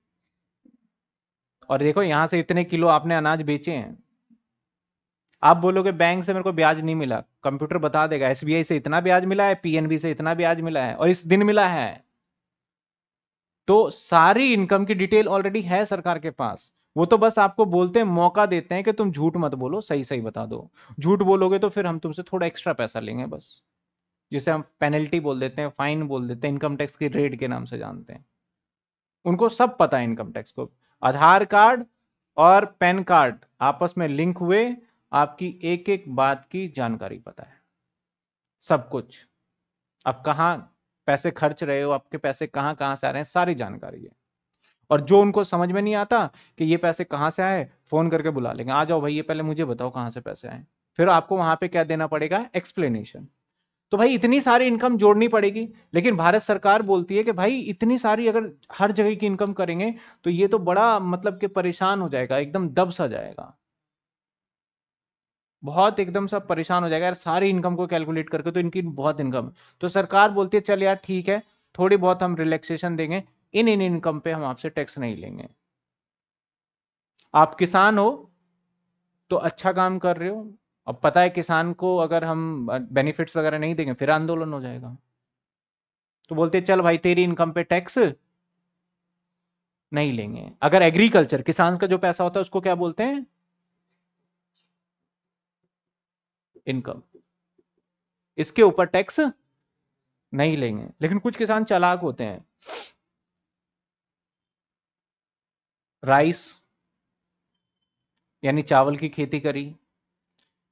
और देखो यहां से इतने किलो आपने अनाज बेचे हैं आप बोलोगे बैंक से मेरे को ब्याज नहीं मिला कंप्यूटर बता देगा एसबीआई से इतना ब्याज मिला है पीएनबी से इतना ब्याज मिला है और इस दिन मिला है तो सारी इनकम की डिटेल ऑलरेडी है सरकार के पास वो तो बस आपको बोलते हैं मौका देते हैं कि तुम झूठ मत बोलो सही सही बता दो झूठ बोलोगे तो फिर हम तुमसे थोड़ा एक्स्ट्रा पैसा लेंगे बस जिसे हम पेनल्टी बोल देते हैं फाइन बोल देते हैं इनकम टैक्स की रेट के नाम से जानते हैं उनको सब पता है इनकम टैक्स को आधार कार्ड और पैन कार्ड आपस में लिंक हुए आपकी एक एक बात की जानकारी पता है सब कुछ अब कहाँ पैसे खर्च रहे हो आपके पैसे कहाँ कहाँ से आ रहे हैं सारी जानकारी है और जो उनको समझ में नहीं आता कि ये पैसे कहाँ से आए फोन करके बुला लेंगे आ जाओ भाई ये पहले मुझे बताओ कहाँ से पैसे आए फिर आपको वहां पे क्या देना पड़ेगा एक्सप्लेनेशन तो भाई इतनी सारी इनकम जोड़नी पड़ेगी लेकिन भारत सरकार बोलती है कि भाई इतनी सारी अगर हर जगह की इनकम करेंगे तो ये तो बड़ा मतलब कि परेशान हो जाएगा एकदम दब सा जाएगा बहुत एकदम सा परेशान हो जाएगा यार सारी इनकम को कैलकुलेट करके तो इनकी बहुत इनकम तो सरकार बोलती है चल यार ठीक है थोड़ी बहुत हम रिलैक्सेशन देंगे इन इन इनकम पे हम आपसे टैक्स नहीं लेंगे आप किसान हो तो अच्छा काम कर रहे हो अब पता है किसान को अगर हम बेनिफिट्स वगैरह नहीं देंगे फिर आंदोलन हो जाएगा तो बोलते चल भाई तेरी इनकम पे टैक्स नहीं लेंगे अगर एग्रीकल्चर किसान का जो पैसा होता है उसको क्या बोलते हैं इनकम इसके ऊपर टैक्स नहीं लेंगे लेकिन कुछ किसान चालाक होते हैं राइस यानी चावल की खेती करी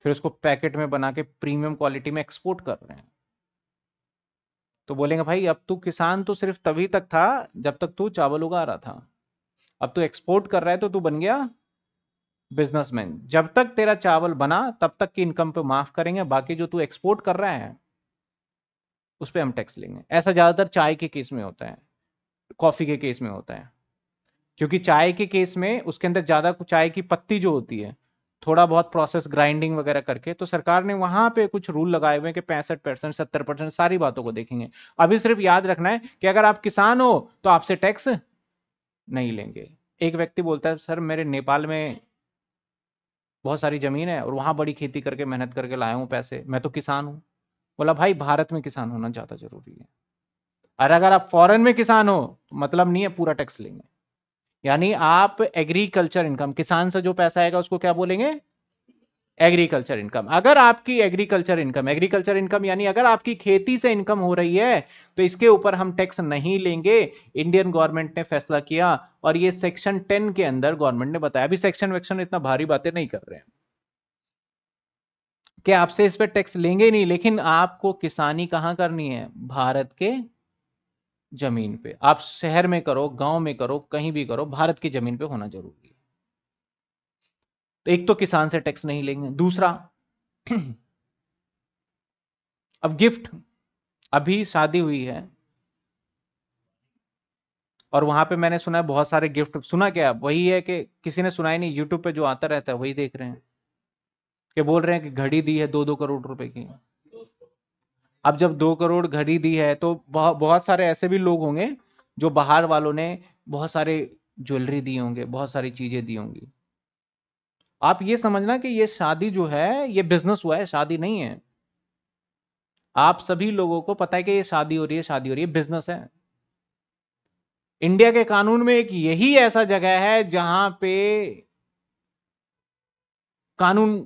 फिर उसको पैकेट में बना के प्रीमियम क्वालिटी में एक्सपोर्ट कर रहे हैं तो बोलेंगे भाई अब तू किसान तो सिर्फ तभी तक था जब तक तू चावल उगा रहा था अब तू एक्सपोर्ट कर रहा है तो तू बन गया बिजनेसमैन जब तक तेरा चावल बना तब तक की इनकम पे माफ करेंगे बाकी जो तू एक्सपोर्ट कर रहा है उस पर हम टैक्स लेंगे ऐसा ज़्यादातर चाय के केस में होता है कॉफ़ी के केस में होता है क्योंकि चाय के केस में उसके अंदर ज़्यादा चाय की पत्ती जो होती है थोड़ा बहुत प्रोसेस ग्राइंडिंग वगैरह करके तो सरकार ने वहां पे कुछ रूल लगाए हुए हैं कि पैंसठ परसेंट सत्तर परसेंट सारी बातों को देखेंगे अभी सिर्फ याद रखना है कि अगर आप किसान हो तो आपसे टैक्स नहीं लेंगे एक व्यक्ति बोलता है सर मेरे नेपाल में बहुत सारी जमीन है और वहां बड़ी खेती करके मेहनत करके लाया हूँ पैसे मैं तो किसान हूँ बोला भाई भारत में किसान होना ज्यादा जरूरी है और अगर आप फॉरेन में किसान हो तो मतलब नहीं है पूरा टैक्स लेंगे यानी आप एग्रीकल्चर इनकम किसान से जो पैसा आएगा उसको क्या बोलेंगे एग्रीकल्चर इनकम अगर आपकी एग्रीकल्चर इनकम एग्रीकल्चर इनकम यानी अगर आपकी खेती से इनकम हो रही है तो इसके ऊपर हम टैक्स नहीं लेंगे इंडियन गवर्नमेंट ने फैसला किया और ये सेक्शन टेन के अंदर गवर्नमेंट ने बताया अभी सेक्शन वेक्शन इतना भारी बातें नहीं कर रहे हैं कि आपसे इस पर टैक्स लेंगे नहीं लेकिन आपको किसानी कहां करनी है भारत के जमीन पे आप शहर में करो गांव में करो कहीं भी करो भारत की जमीन पे होना जरूरी है तो एक तो किसान से टैक्स नहीं लेंगे दूसरा अब गिफ्ट अभी शादी हुई है और वहां पे मैंने सुना है बहुत सारे गिफ्ट सुना क्या वही है कि किसी ने सुना ही नहीं यूट्यूब पे जो आता रहता है वही देख रहे हैं कि बोल रहे हैं कि घड़ी दी है दो दो करोड़ रुपए की अब जब दो करोड़ घड़ी दी है तो बहुत बहुत सारे ऐसे भी लोग होंगे जो बाहर वालों ने बहुत सारे ज्वेलरी दिए होंगे बहुत सारी चीज़ें दी होंगी आप ये समझना कि ये शादी जो है ये बिजनेस हुआ है शादी नहीं है आप सभी लोगों को पता है कि ये शादी हो रही है शादी हो रही है बिजनेस है इंडिया के कानून में एक यही ऐसा जगह है जहां पे कानून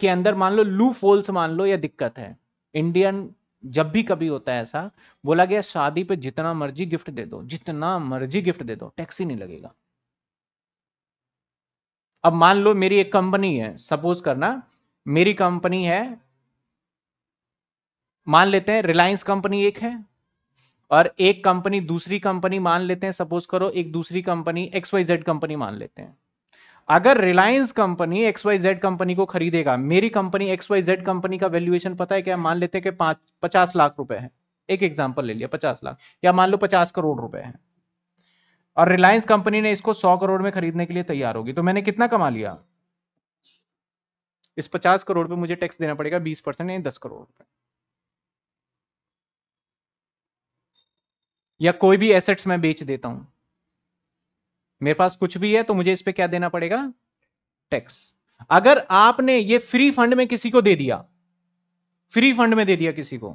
के अंदर मान लो लू फोल्स मान लो या दिक्कत है इंडियन जब भी कभी होता है ऐसा बोला गया शादी पे जितना मर्जी गिफ्ट दे दो जितना मर्जी गिफ्ट दे दो टैक्स ही नहीं लगेगा अब मान लो मेरी एक कंपनी है सपोज करना मेरी कंपनी है मान लेते हैं रिलायंस कंपनी एक है और एक कंपनी दूसरी कंपनी मान लेते हैं सपोज करो एक दूसरी company X Y Z company मान लेते हैं अगर Reliance company X Y Z company को खरीदेगा मेरी company X Y Z company का वैल्यूएशन पता है क्या मान लेते हैं कि पांच पचास लाख रुपए है एक एग्जाम्पल ले लिया पचास लाख या मान लो पचास करोड़ रुपए है और रिलायंस कंपनी ने इसको सौ करोड़ में खरीदने के लिए तैयार होगी तो मैंने कितना कमा लिया इस पचास करोड़ पे मुझे टैक्स देना पड़ेगा बीस परसेंट या दस करोड़ रुपए या कोई भी एसेट्स मैं बेच देता हूं मेरे पास कुछ भी है तो मुझे इस पर क्या देना पड़ेगा टैक्स अगर आपने ये फ्री फंड में किसी को दे दिया फ्री फंड में दे दिया किसी को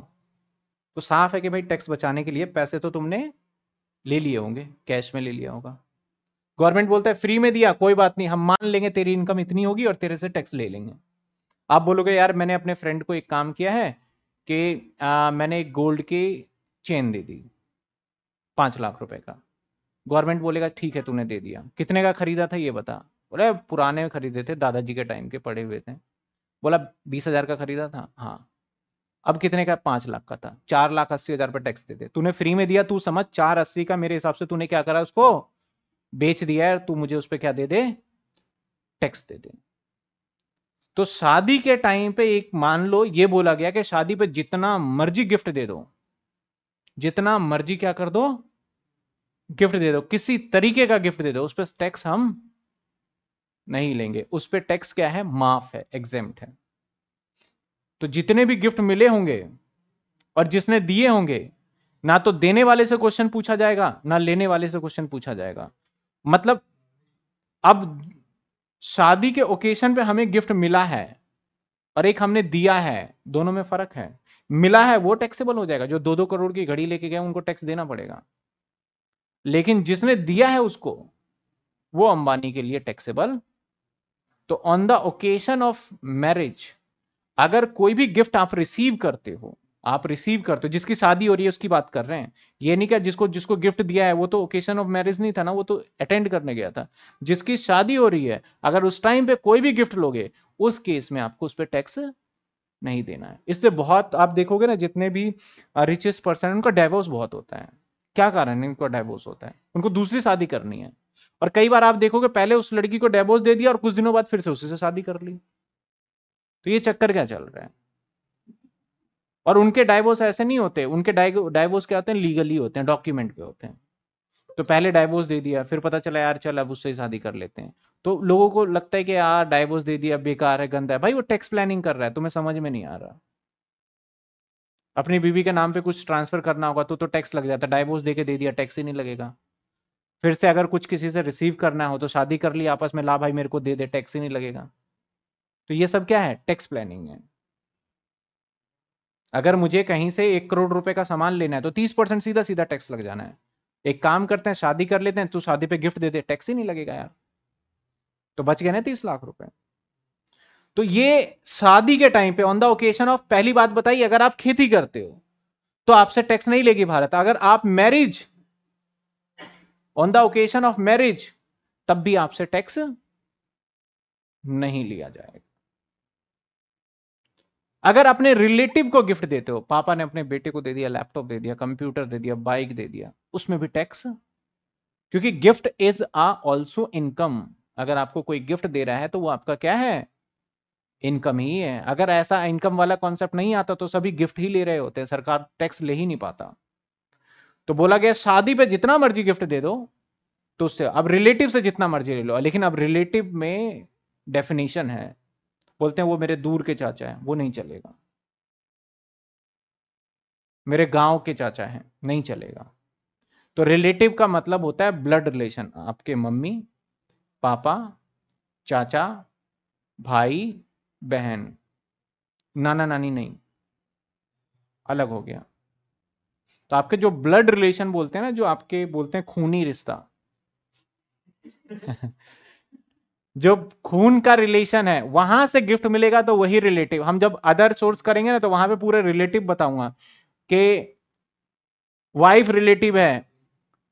तो साफ है कि भाई टैक्स बचाने के लिए पैसे तो तुमने ले लिए होंगे कैश में ले लिया होगा गवर्नमेंट बोलता है फ्री में दिया कोई बात नहीं हम मान लेंगे तेरी इनकम इतनी होगी और तेरे से टैक्स ले लेंगे आप बोलोगे यार मैंने अपने फ्रेंड को एक काम किया है कि आ, मैंने एक गोल्ड की चेन दे दी पांच लाख रुपए का गवर्नमेंट बोलेगा ठीक है तूने दे दिया कितने का खरीदा था ये बता बोले पुराने खरीदे थे दादाजी के टाइम के पड़े हुए थे बोला बीस हजार का खरीदा था हाँ अब कितने का पांच लाख का था चार लाख अस्सी हजार पर टैक्स देते तूने फ्री में दिया तू समझ चार अस्सी का मेरे हिसाब से तूने क्या करा उसको बेच दिया है तू मुझे उस पर क्या दे दे टैक्स दे दे तो शादी के टाइम पे एक मान लो ये बोला गया कि शादी पे जितना मर्जी गिफ्ट दे दो जितना मर्जी क्या कर दो गिफ्ट दे दो किसी तरीके का गिफ्ट दे दो उस पर टैक्स हम नहीं लेंगे उस पर टैक्स क्या है माफ है एग्जेम है तो जितने भी गिफ्ट मिले होंगे और जिसने दिए होंगे ना तो देने वाले से क्वेश्चन पूछा जाएगा ना लेने वाले से क्वेश्चन पूछा जाएगा मतलब अब शादी के ओकेशन पे हमें गिफ्ट मिला है और एक हमने दिया है दोनों में फर्क है मिला है वो टैक्सेबल हो जाएगा जो दो दो करोड़ की घड़ी लेके गए उनको टैक्स देना पड़ेगा लेकिन जिसने दिया है उसको वो अंबानी के लिए टैक्सेबल तो on the occasion of marriage अगर कोई भी गिफ्ट आप रिसीव करते हो आप रिसीव करते हो जिसकी शादी हो रही है उसकी बात कर रहे हैं ये नहीं क्या जिसको जिसको गिफ्ट दिया है वो तो ओकेशन ऑफ मैरिज नहीं था ना वो तो अटेंड करने गया था जिसकी शादी हो रही है अगर उस टाइम पे कोई भी गिफ्ट लोगे उस केस में आपको उस पर टैक्स नहीं देना है इसलिए बहुत आप देखोगे ना जितने भी रिचेस्ट पर्सन उनका डाइवोर्स बहुत होता है क्या कारण है इनको डाइवोर्स होता है उनको दूसरी शादी करनी है और कई बार आप देखोगे पहले उस लड़की को डाइवोर्स दे दिया और कुछ दिनों बाद फिर से उसी से शादी कर ली तो ये चक्कर क्या चल रहा है और उनके डाइवोर्स ऐसे नहीं होते उनके डाइवोर्स क्या होते हैं लीगली होते हैं डॉक्यूमेंट पे होते हैं तो पहले डाइवोर्स दे दिया फिर पता चला यार चल अब उससे शादी कर लेते हैं तो लोगों को लगता है कि यार डाइवोर्स दे दिया बेकार है गंदा है भाई वो टैक्स प्लानिंग कर रहा है तुम्हें समझ में नहीं आ रहा अपनी बीवी के नाम पे कुछ ट्रांसफर करना होगा तो तो टैक्स लग जाता है डाइवोर्स दे के दे दिया टैक्स ही नहीं लगेगा फिर से अगर कुछ किसी से रिसीव करना हो तो शादी कर ली आपस में ला भाई मेरे को दे दे टैक्स ही नहीं लगेगा तो ये सब क्या है टैक्स प्लानिंग है अगर मुझे कहीं से एक करोड़ रुपए का सामान लेना है तो तीस परसेंट सीधा सीधा टैक्स लग जाना है एक काम करते हैं शादी कर लेते हैं तू तो शादी पे गिफ्ट दे दे टैक्स ही नहीं लगेगा यार तो बच गए ना तीस लाख रुपए तो ये शादी के टाइम पे ऑन द ओकेजन ऑफ पहली बात बताइए अगर आप खेती करते हो तो आपसे टैक्स नहीं लेगी भारत अगर आप marriage on the occasion of marriage तब भी आपसे टैक्स नहीं लिया जाएगा अगर अपने रिलेटिव को गिफ्ट देते हो पापा ने अपने बेटे को दे दिया लैपटॉप दे दिया कंप्यूटर दे दिया बाइक दे दिया उसमें भी टैक्स क्योंकि gift is also also income अगर आपको कोई गिफ्ट दे रहा है तो वो आपका क्या है इनकम ही है अगर ऐसा इनकम वाला कॉन्सेप्ट नहीं आता तो सभी गिफ्ट ही ले रहे होते सरकार टैक्स ले ही नहीं पाता तो बोला गया शादी पे जितना मर्जी गिफ्ट दे दो तो उससे अब रिलेटिव से जितना मर्जी ले लो लेकिन अब रिलेटिव में डेफिनेशन है बोलते हैं वो मेरे दूर के चाचा हैं वो नहीं चलेगा मेरे गांव के चाचा हैं नहीं चलेगा तो रिलेटिव का मतलब होता है ब्लड रिलेशन आपके मम्मी पापा चाचा भाई बहन नाना नानी नहीं अलग हो गया तो आपके जो ब्लड रिलेशन बोलते हैं ना जो आपके बोलते हैं खूनी रिश्ता जो खून का रिलेशन है वहां से गिफ्ट मिलेगा तो वही रिलेटिव हम जब अदर सोर्स करेंगे ना तो वहां पे पूरे रिलेटिव बताऊंगा कि वाइफ रिलेटिव है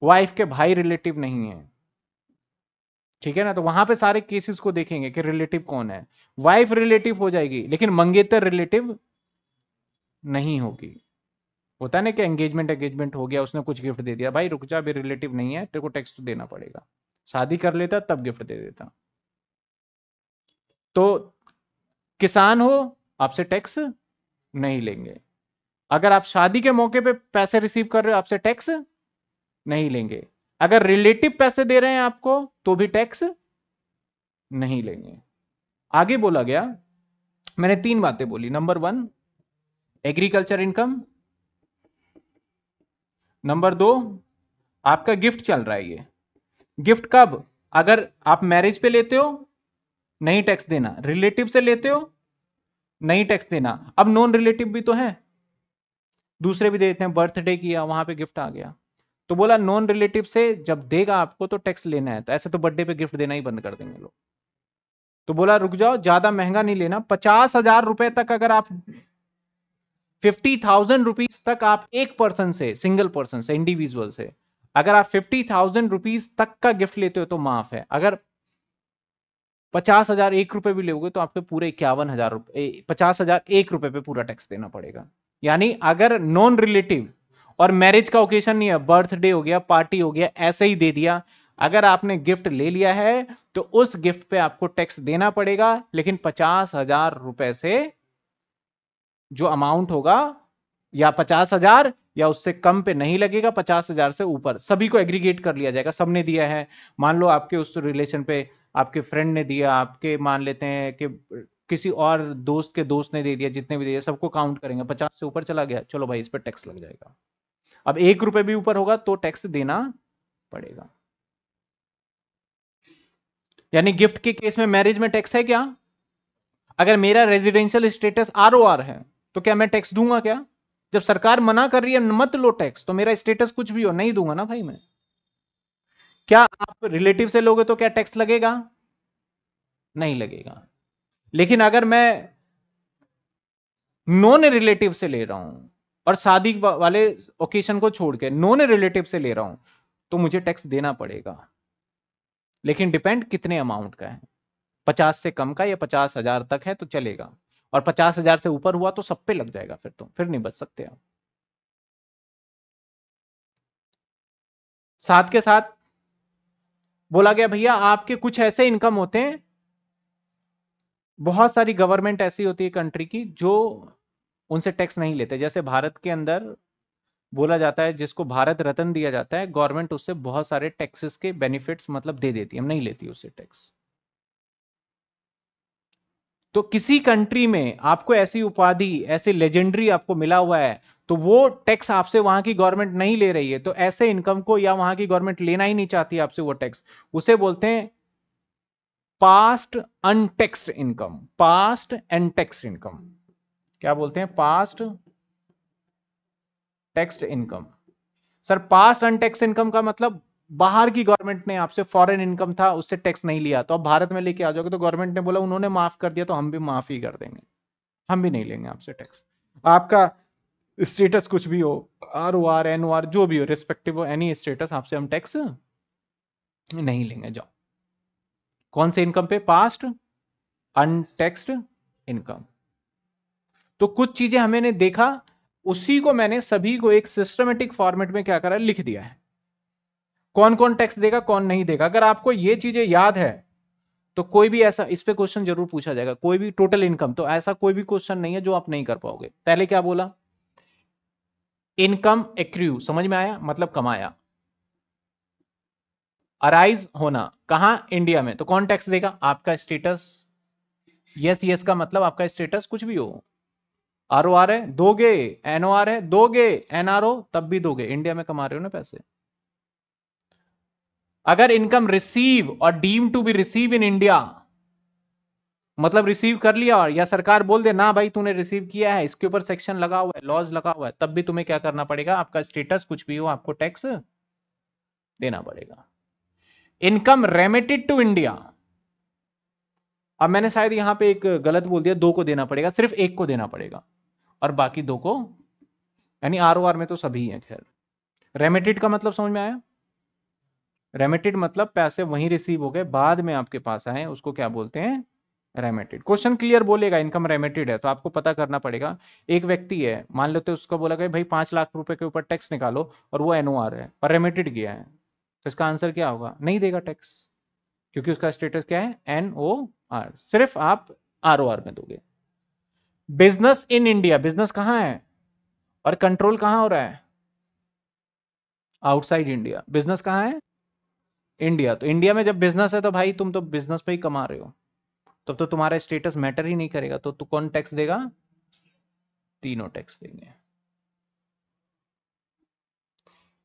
वाइफ के भाई रिलेटिव नहीं है ठीक है ना तो वहां पे सारे केसेस को देखेंगे कि रिलेटिव कौन है वाइफ रिलेटिव हो जाएगी लेकिन मंगेतर रिलेटिव नहीं होगी होता है ना कि एंगेजमेंट एंगेजमेंट हो गया उसने कुछ गिफ्ट दे दिया भाई रुक जा अभी रिलेटिव नहीं है तेरे को टैक्स तो देना पड़ेगा शादी कर लेता तब गिफ्ट दे देता तो किसान हो आपसे टैक्स नहीं लेंगे अगर आप शादी के मौके पे पैसे रिसीव कर रहे हो आपसे टैक्स नहीं लेंगे अगर रिलेटिव पैसे दे रहे हैं आपको तो भी टैक्स नहीं लेंगे आगे बोला गया मैंने तीन बातें बोली number one agriculture income number दो आपका गिफ्ट चल रहा है ये गिफ्ट कब अगर आप मैरिज पे लेते हो नहीं टैक्स देना रिलेटिव से लेते हो नहीं टैक्स देना अब नॉन रिलेटिव भी तो है दूसरे भी देते हैं बर्थडे किया वहां पे गिफ्ट आ गया तो बोला नॉन रिलेटिव से जब देगा आपको तो टैक्स लेना है तो ऐसे तो बर्थडे पे गिफ्ट देना ही बंद कर देंगे लोग तो बोला रुक जाओ ज्यादा महंगा नहीं लेना पचास हजार रुपए तक अगर आप फिफ्टी थाउजेंड रुपीज तक आप एक पर्सन से सिंगल पर्सन से इंडिविजुअल से अगर आप फिफ्टी थाउजेंड रुपीज तक का गिफ्ट लेते हो तो माफ है अगर पचास हजार एक रुपए भी लोगे तो आपको पूरे इक्यावन हजार रुपए पचास हजार एक रुपए पे पूरा टैक्स देना पड़ेगा यानी अगर नॉन रिलेटिव और मैरिज का ओकेशन नहीं है बर्थडे हो गया पार्टी हो गया ऐसे ही दे दिया अगर आपने गिफ्ट ले लिया है तो उस गिफ्ट पे आपको टैक्स देना पड़ेगा लेकिन पचास हजार रुपए से जो अमाउंट होगा या पचास हजार या उससे कम पे नहीं लगेगा पचास हजार से ऊपर सभी को एग्रीगेट कर लिया जाएगा सबने दिया है मान लो आपके उस रिलेशन पे आपके फ्रेंड ने दिया आपके मान लेते हैं कि किसी और दोस्त के दोस्त ने दे दिया जितने भी दिया सबको काउंट करेंगे पचास से ऊपर चला गया चलो भाई इस पर टैक्स लग जाएगा अब एक रुपए भी ऊपर होगा तो टैक्स देना पड़ेगा यानी गिफ्ट के केस में मैरिज में टैक्स है क्या अगर मेरा रेजिडेंशियल स्टेटस आर है तो क्या मैं टैक्स दूंगा क्या जब सरकार मना कर रही है मत लो टैक्स तो मेरा स्टेटस कुछ भी हो नहीं दूंगा ना भाई मैं क्या आप रिलेटिव से लोगे तो क्या टैक्स लगेगा नहीं लगेगा लेकिन अगर मैं नॉन रिलेटिव से ले रहा हूं और शादी वाले ओकेशन को छोड़ के नॉन रिलेटिव से ले रहा हूं तो मुझे टैक्स देना पड़ेगा लेकिन डिपेंड कितने अमाउंट का है पचास से कम का या पचास हजार तक है तो चलेगा और पचास हजार से ऊपर हुआ तो सब पे लग जाएगा फिर तो फिर नहीं बच सकते आप साथ के साथ बोला गया भैया आपके कुछ ऐसे इनकम होते हैं बहुत सारी गवर्नमेंट ऐसी होती है कंट्री की जो उनसे टैक्स नहीं लेते जैसे भारत के अंदर बोला जाता है जिसको भारत रत्न दिया जाता है गवर्नमेंट उससे बहुत सारे टैक्सेस के बेनिफिट्स मतलब दे देती है नहीं लेती उससे टैक्स तो किसी कंट्री में आपको ऐसी उपाधि ऐसे लेजेंडरी आपको मिला हुआ है तो वो टैक्स आपसे वहां की गवर्नमेंट नहीं ले रही है तो ऐसे इनकम को या वहां की गवर्नमेंट लेना ही नहीं चाहती आपसे वो टैक्स उसे बोलते हैं past untaxed income past and tax income क्या बोलते हैं past tax income sir past untax income का मतलब बाहर की गवर्नमेंट ने आपसे फॉरेन इनकम था उससे टैक्स नहीं लिया तो आप भारत में लेके आ जाओगे तो गवर्नमेंट ने बोला उन्होंने माफ कर दिया तो हम भी माफ ही कर देंगे हम भी नहीं लेंगे आपसे टैक्स आपका स्टेटस कुछ भी हो R O R N O R जो भी हो रिस्पेक्टिव हो एनी स्टेटस आपसे हम टैक्स नहीं लेंगे जाओ कौन से इनकम पे पास्ट अनटैक्स्ड इनकम तो कुछ चीजें हमें देखा उसी को मैंने सभी को एक सिस्टमेटिक फॉर्मेट में क्या करा लिख दिया है कौन कौन टैक्स देगा कौन नहीं देगा अगर आपको ये चीजें याद है तो कोई भी ऐसा इस पे क्वेश्चन जरूर पूछा जाएगा कोई भी टोटल इनकम तो ऐसा कोई भी क्वेश्चन नहीं है जो आप नहीं कर पाओगे पहले क्या बोला इनकम एक्रू समझ में आया मतलब कमाया अराइज होना कहा इंडिया में तो कौन टैक्स देगा आपका स्टेटस यस यस का मतलब आपका स्टेटस कुछ भी हो आर ओ आर है दोगे एन ओ आर है दोगे एन आर ओ तब भी दोगे इंडिया में कमा रहे हो ना पैसे अगर इनकम रिसीव और deem to be receive in India मतलब रिसीव कर लिया या सरकार बोल दे ना भाई तूने रिसीव किया है इसके ऊपर सेक्शन लगा हुआ है लॉज लगा हुआ है तब भी तुम्हें क्या करना पड़ेगा आपका स्टेटस कुछ भी हो आपको टैक्स देना पड़ेगा इनकम रेमिटेड टू इंडिया अब मैंने शायद यहां पे एक गलत बोल दिया दो को देना पड़ेगा सिर्फ एक को देना पड़ेगा और बाकी दो को यानी आर ओ आर में तो सभी हैं खैर रेमिटेड का मतलब समझ में आया रेमिटेड मतलब पैसे वहीं रिसीव हो गए बाद में आपके पास आए उसको क्या बोलते हैं रेमिटेड क्वेश्चन क्लियर बोलेगा इनकम रेमिटेड है तो आपको पता करना पड़ेगा एक व्यक्ति है मान लेते उसको बोला गया भाई पांच लाख रुपए के ऊपर टैक्स निकालो और वो एनओआर है और रेमिटेड गया है तो इसका आंसर क्या होगा नहीं देगा टैक्स क्योंकि उसका स्टेटस क्या है एन ओ आर सिर्फ आप आर ओ आर में दोगे बिजनेस इन इंडिया बिजनेस कहां है और कंट्रोल कहां हो रहा है आउटसाइड इंडिया बिजनेस कहां है इंडिया तो इंडिया में जब बिजनेस है तो भाई तुम तो बिजनेस पे ही कमा रहे हो तब तो, तो तुम्हारा स्टेटस मैटर ही नहीं करेगा तो तू कौन टैक्स देगा तीनों टैक्स देंगे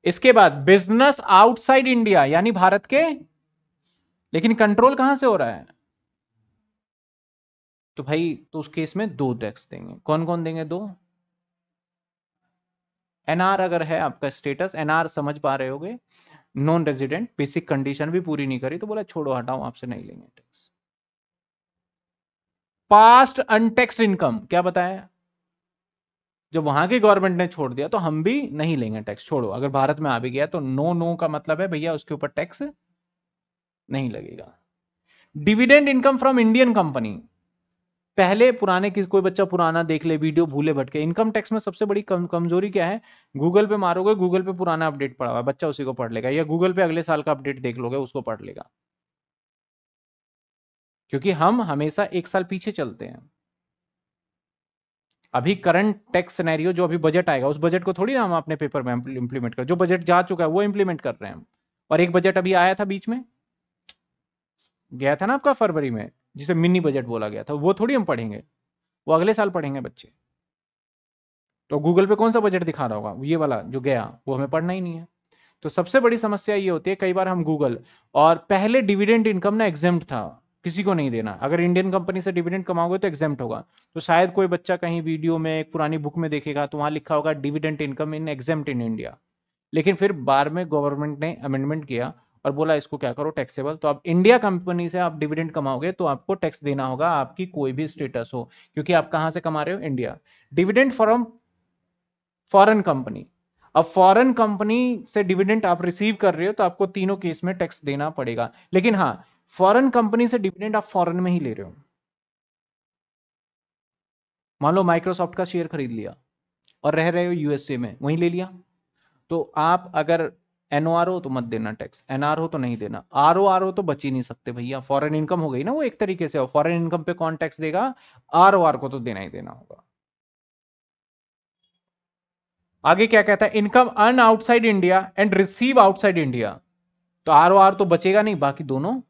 इसके बाद बिजनेस आउटसाइड इंडिया यानी भारत के लेकिन कंट्रोल कहां से हो रहा है तो भाई तो उस केस में दो टैक्स देंगे कौन कौन देंगे दो एनआर अगर है आपका स्टेटस एनआर समझ पा रहे होगे नॉन रेजिडेंट बेसिक कंडीशन भी पूरी नहीं करी तो बोला छोड़ो हटाओ आपसे नहीं लेंगे टैक्स पास्ट अनटैक्स इनकम क्या बताया जब वहां की गवर्नमेंट ने छोड़ दिया तो हम भी नहीं लेंगे टैक्स छोड़ो अगर भारत में आ भी गया तो नो नो का मतलब है भैया उसके ऊपर टैक्स नहीं लगेगा dividend income from Indian company पहले पुराने किस कोई बच्चा पुराना देख ले वीडियो भूले भटके इनकम टैक्स में सबसे बड़ी कम, कमजोरी क्या है गूगल पे मारोगे गूगल पे पुराना अपडेट पड़ा हुआ है बच्चा उसी को पढ़ लेगा या गूगल पे अगले साल का अपडेट देख लोगे उसको पढ़ लेगा क्योंकि हम हमेशा एक साल पीछे चलते हैं अभी करंट टैक्स सिनेरियो जो अभी बजट आएगा उस बजट को थोड़ी ना हम अपने पेपर में इंप्लीमेंट कर जो बजट जा चुका है वो इंप्लीमेंट कर रहे हैं हम और एक बजट अभी आया था बीच में गया था ना आपका फरवरी में जिसे मिनी बजट बोला गया था वो थोड़ी हम पढ़ेंगे वो अगले साल पढ़ेंगे बच्चे तो गूगल पे कौन सा बजट दिखा रहा होगा ये वाला जो गया वो हमें पढ़ना ही नहीं है तो सबसे बड़ी समस्या ये होती है कई बार हम गूगल और पहले डिविडेंड इनकम ना एग्जाम था किसी को नहीं देना अगर इंडियन कंपनी से डिविडेंड कमाओगे तो एग्जाम होगा तो शायद कोई बच्चा कहीं वीडियो में एक पुरानी बुक में देखेगा तो वहां लिखा होगा dividend income in exempt in India लेकिन फिर बार में गवर्नमेंट ने अमेंडमेंट किया और बोला इसको क्या करो टैक्सेबल तो आप इंडिया कंपनी से आप डिविडेंड कमाओगे तो आपको टैक्स देना होगा आपकी कोई भी स्टेटस हो क्योंकि आप कहां से कमा रहे हो India dividend from foreign company अब फॉरेन कंपनी से डिविडेंड आप रिसीव कर रहे हो तो आपको तीनों केस में टैक्स देना पड़ेगा लेकिन हाँ फॉरेन कंपनी से डिविडेंड आप फॉरेन में ही ले रहे हो मान लो माइक्रोसॉफ्ट का शेयर खरीद लिया और रह रहे हो यूएसए में वहीं ले लिया तो आप अगर एनओआर तो मत देना टैक्स एनआर तो नहीं देना आर ओ आर ओ तो बच ही नहीं सकते भैया फॉरेन इनकम हो गई ना वो एक तरीके से फॉरेन इनकम पे कौन टैक्स देगा आर ओ आर को तो देना ही देना होगा आगे क्या कहता है income earn outside India and receive outside India तो आर ओ आर तो बचेगा नहीं बाकी दोनों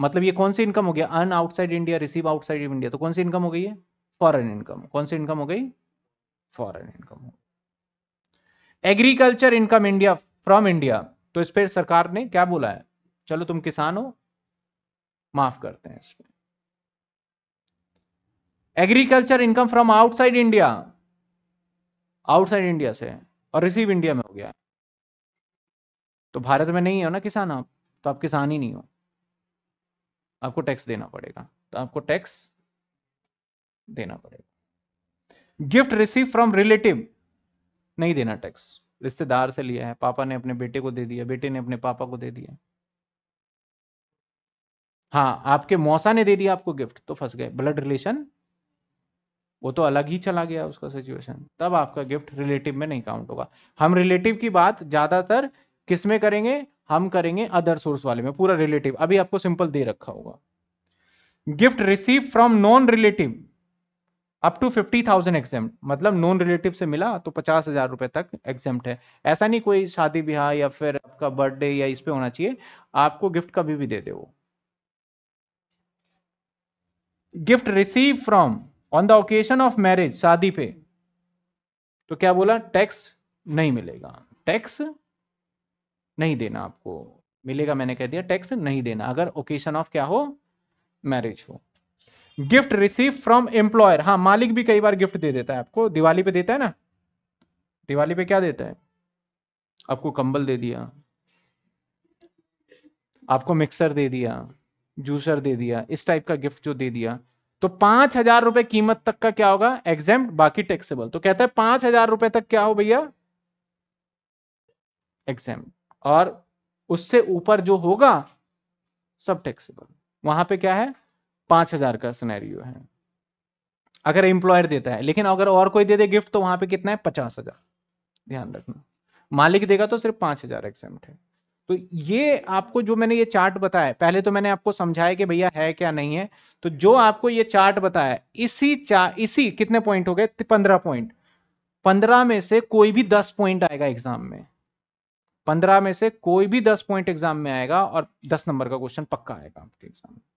मतलब ये कौन सी इनकम हो गया earn outside India receive outside India तो कौन सी इनकम हो गई है फॉरेन इनकम कौन सी इनकम हो गई फॉरेन इनकम हो गई agriculture income India from India तो इस पर सरकार ने क्या बोला है चलो तुम किसान हो माफ करते हैं इस पर agriculture income from outside India outside India से और रिसीव इंडिया में हो गया तो भारत में नहीं हो ना किसान आप तो आप किसान ही नहीं हो आपको टैक्स देना पड़ेगा तो आपको टैक्स देना पड़ेगा गिफ्ट रिसीव फ्रॉम रिलेटिव नहीं देना टैक्स रिश्तेदार से लिया है पापा ने अपने बेटे को दे दिया बेटे ने अपने पापा को दे दिया हाँ आपके मौसा ने दे दिया आपको गिफ्ट तो फंस गए ब्लड रिलेशन वो तो अलग ही चला गया उसका सिचुएशन तब आपका गिफ्ट रिलेटिव में नहीं काउंट होगा हम रिलेटिव की बात ज्यादातर किस में करेंगे हम करेंगे अदर सोर्स वाले में पूरा रिलेटिव अभी आपको सिंपल दे रखा होगा gift receive from non relative up to fifty thousand exempt मतलब नॉन रिलेटिव से मिला तो पचास हजार रुपए तक एग्जाम है ऐसा नहीं कोई शादी ब्याह या फिर आपका बर्थडे या इस पे होना चाहिए आपको गिफ्ट कभी भी दे दे वो gift receive from on the occasion of marriage शादी पे तो क्या बोला टैक्स नहीं मिलेगा टैक्स नहीं देना आपको मिलेगा मैंने कह दिया टैक्स नहीं देना अगर ओकेजन ऑफ क्या हो मैरिज हो गिफ्ट रिसीव फ्रॉम एम्प्लॉयर हाँ मालिक भी कई बार गिफ्ट दे देता है आपको दिवाली पे देता है ना दिवाली पे क्या देता है आपको कंबल दे दिया आपको मिक्सर दे दिया जूसर दे दिया इस टाइप का गिफ्ट जो दे दिया तो पांच हजार रुपए कीमत तक का क्या होगा एग्जाम बाकी टैक्सेबल तो कहता है पांच हजार रुपए तक क्या हो भैया एग्जाम और उससे ऊपर जो होगा सब टैक्सेबल वहां पे क्या है पांच हजार का सिनेरियो है अगर एम्प्लॉयर देता है लेकिन अगर और कोई दे दे गिफ्ट तो वहां पे कितना है पचास हजार ध्यान रखना मालिक देगा तो सिर्फ पांच हजार एक्सेप्ट है तो ये आपको जो मैंने ये चार्ट बताया पहले तो मैंने आपको समझाया कि भैया है क्या नहीं है तो जो आपको ये चार्ट बताया इसी चार इसी कितने पॉइंट हो गए पंद्रह पॉइंट पंद्रह में से कोई भी दस पॉइंट आएगा एग्जाम में पंद्रह में से कोई भी दस पॉइंट एग्जाम में आएगा और दस नंबर का क्वेश्चन पक्का आएगा आपके एग्जाम में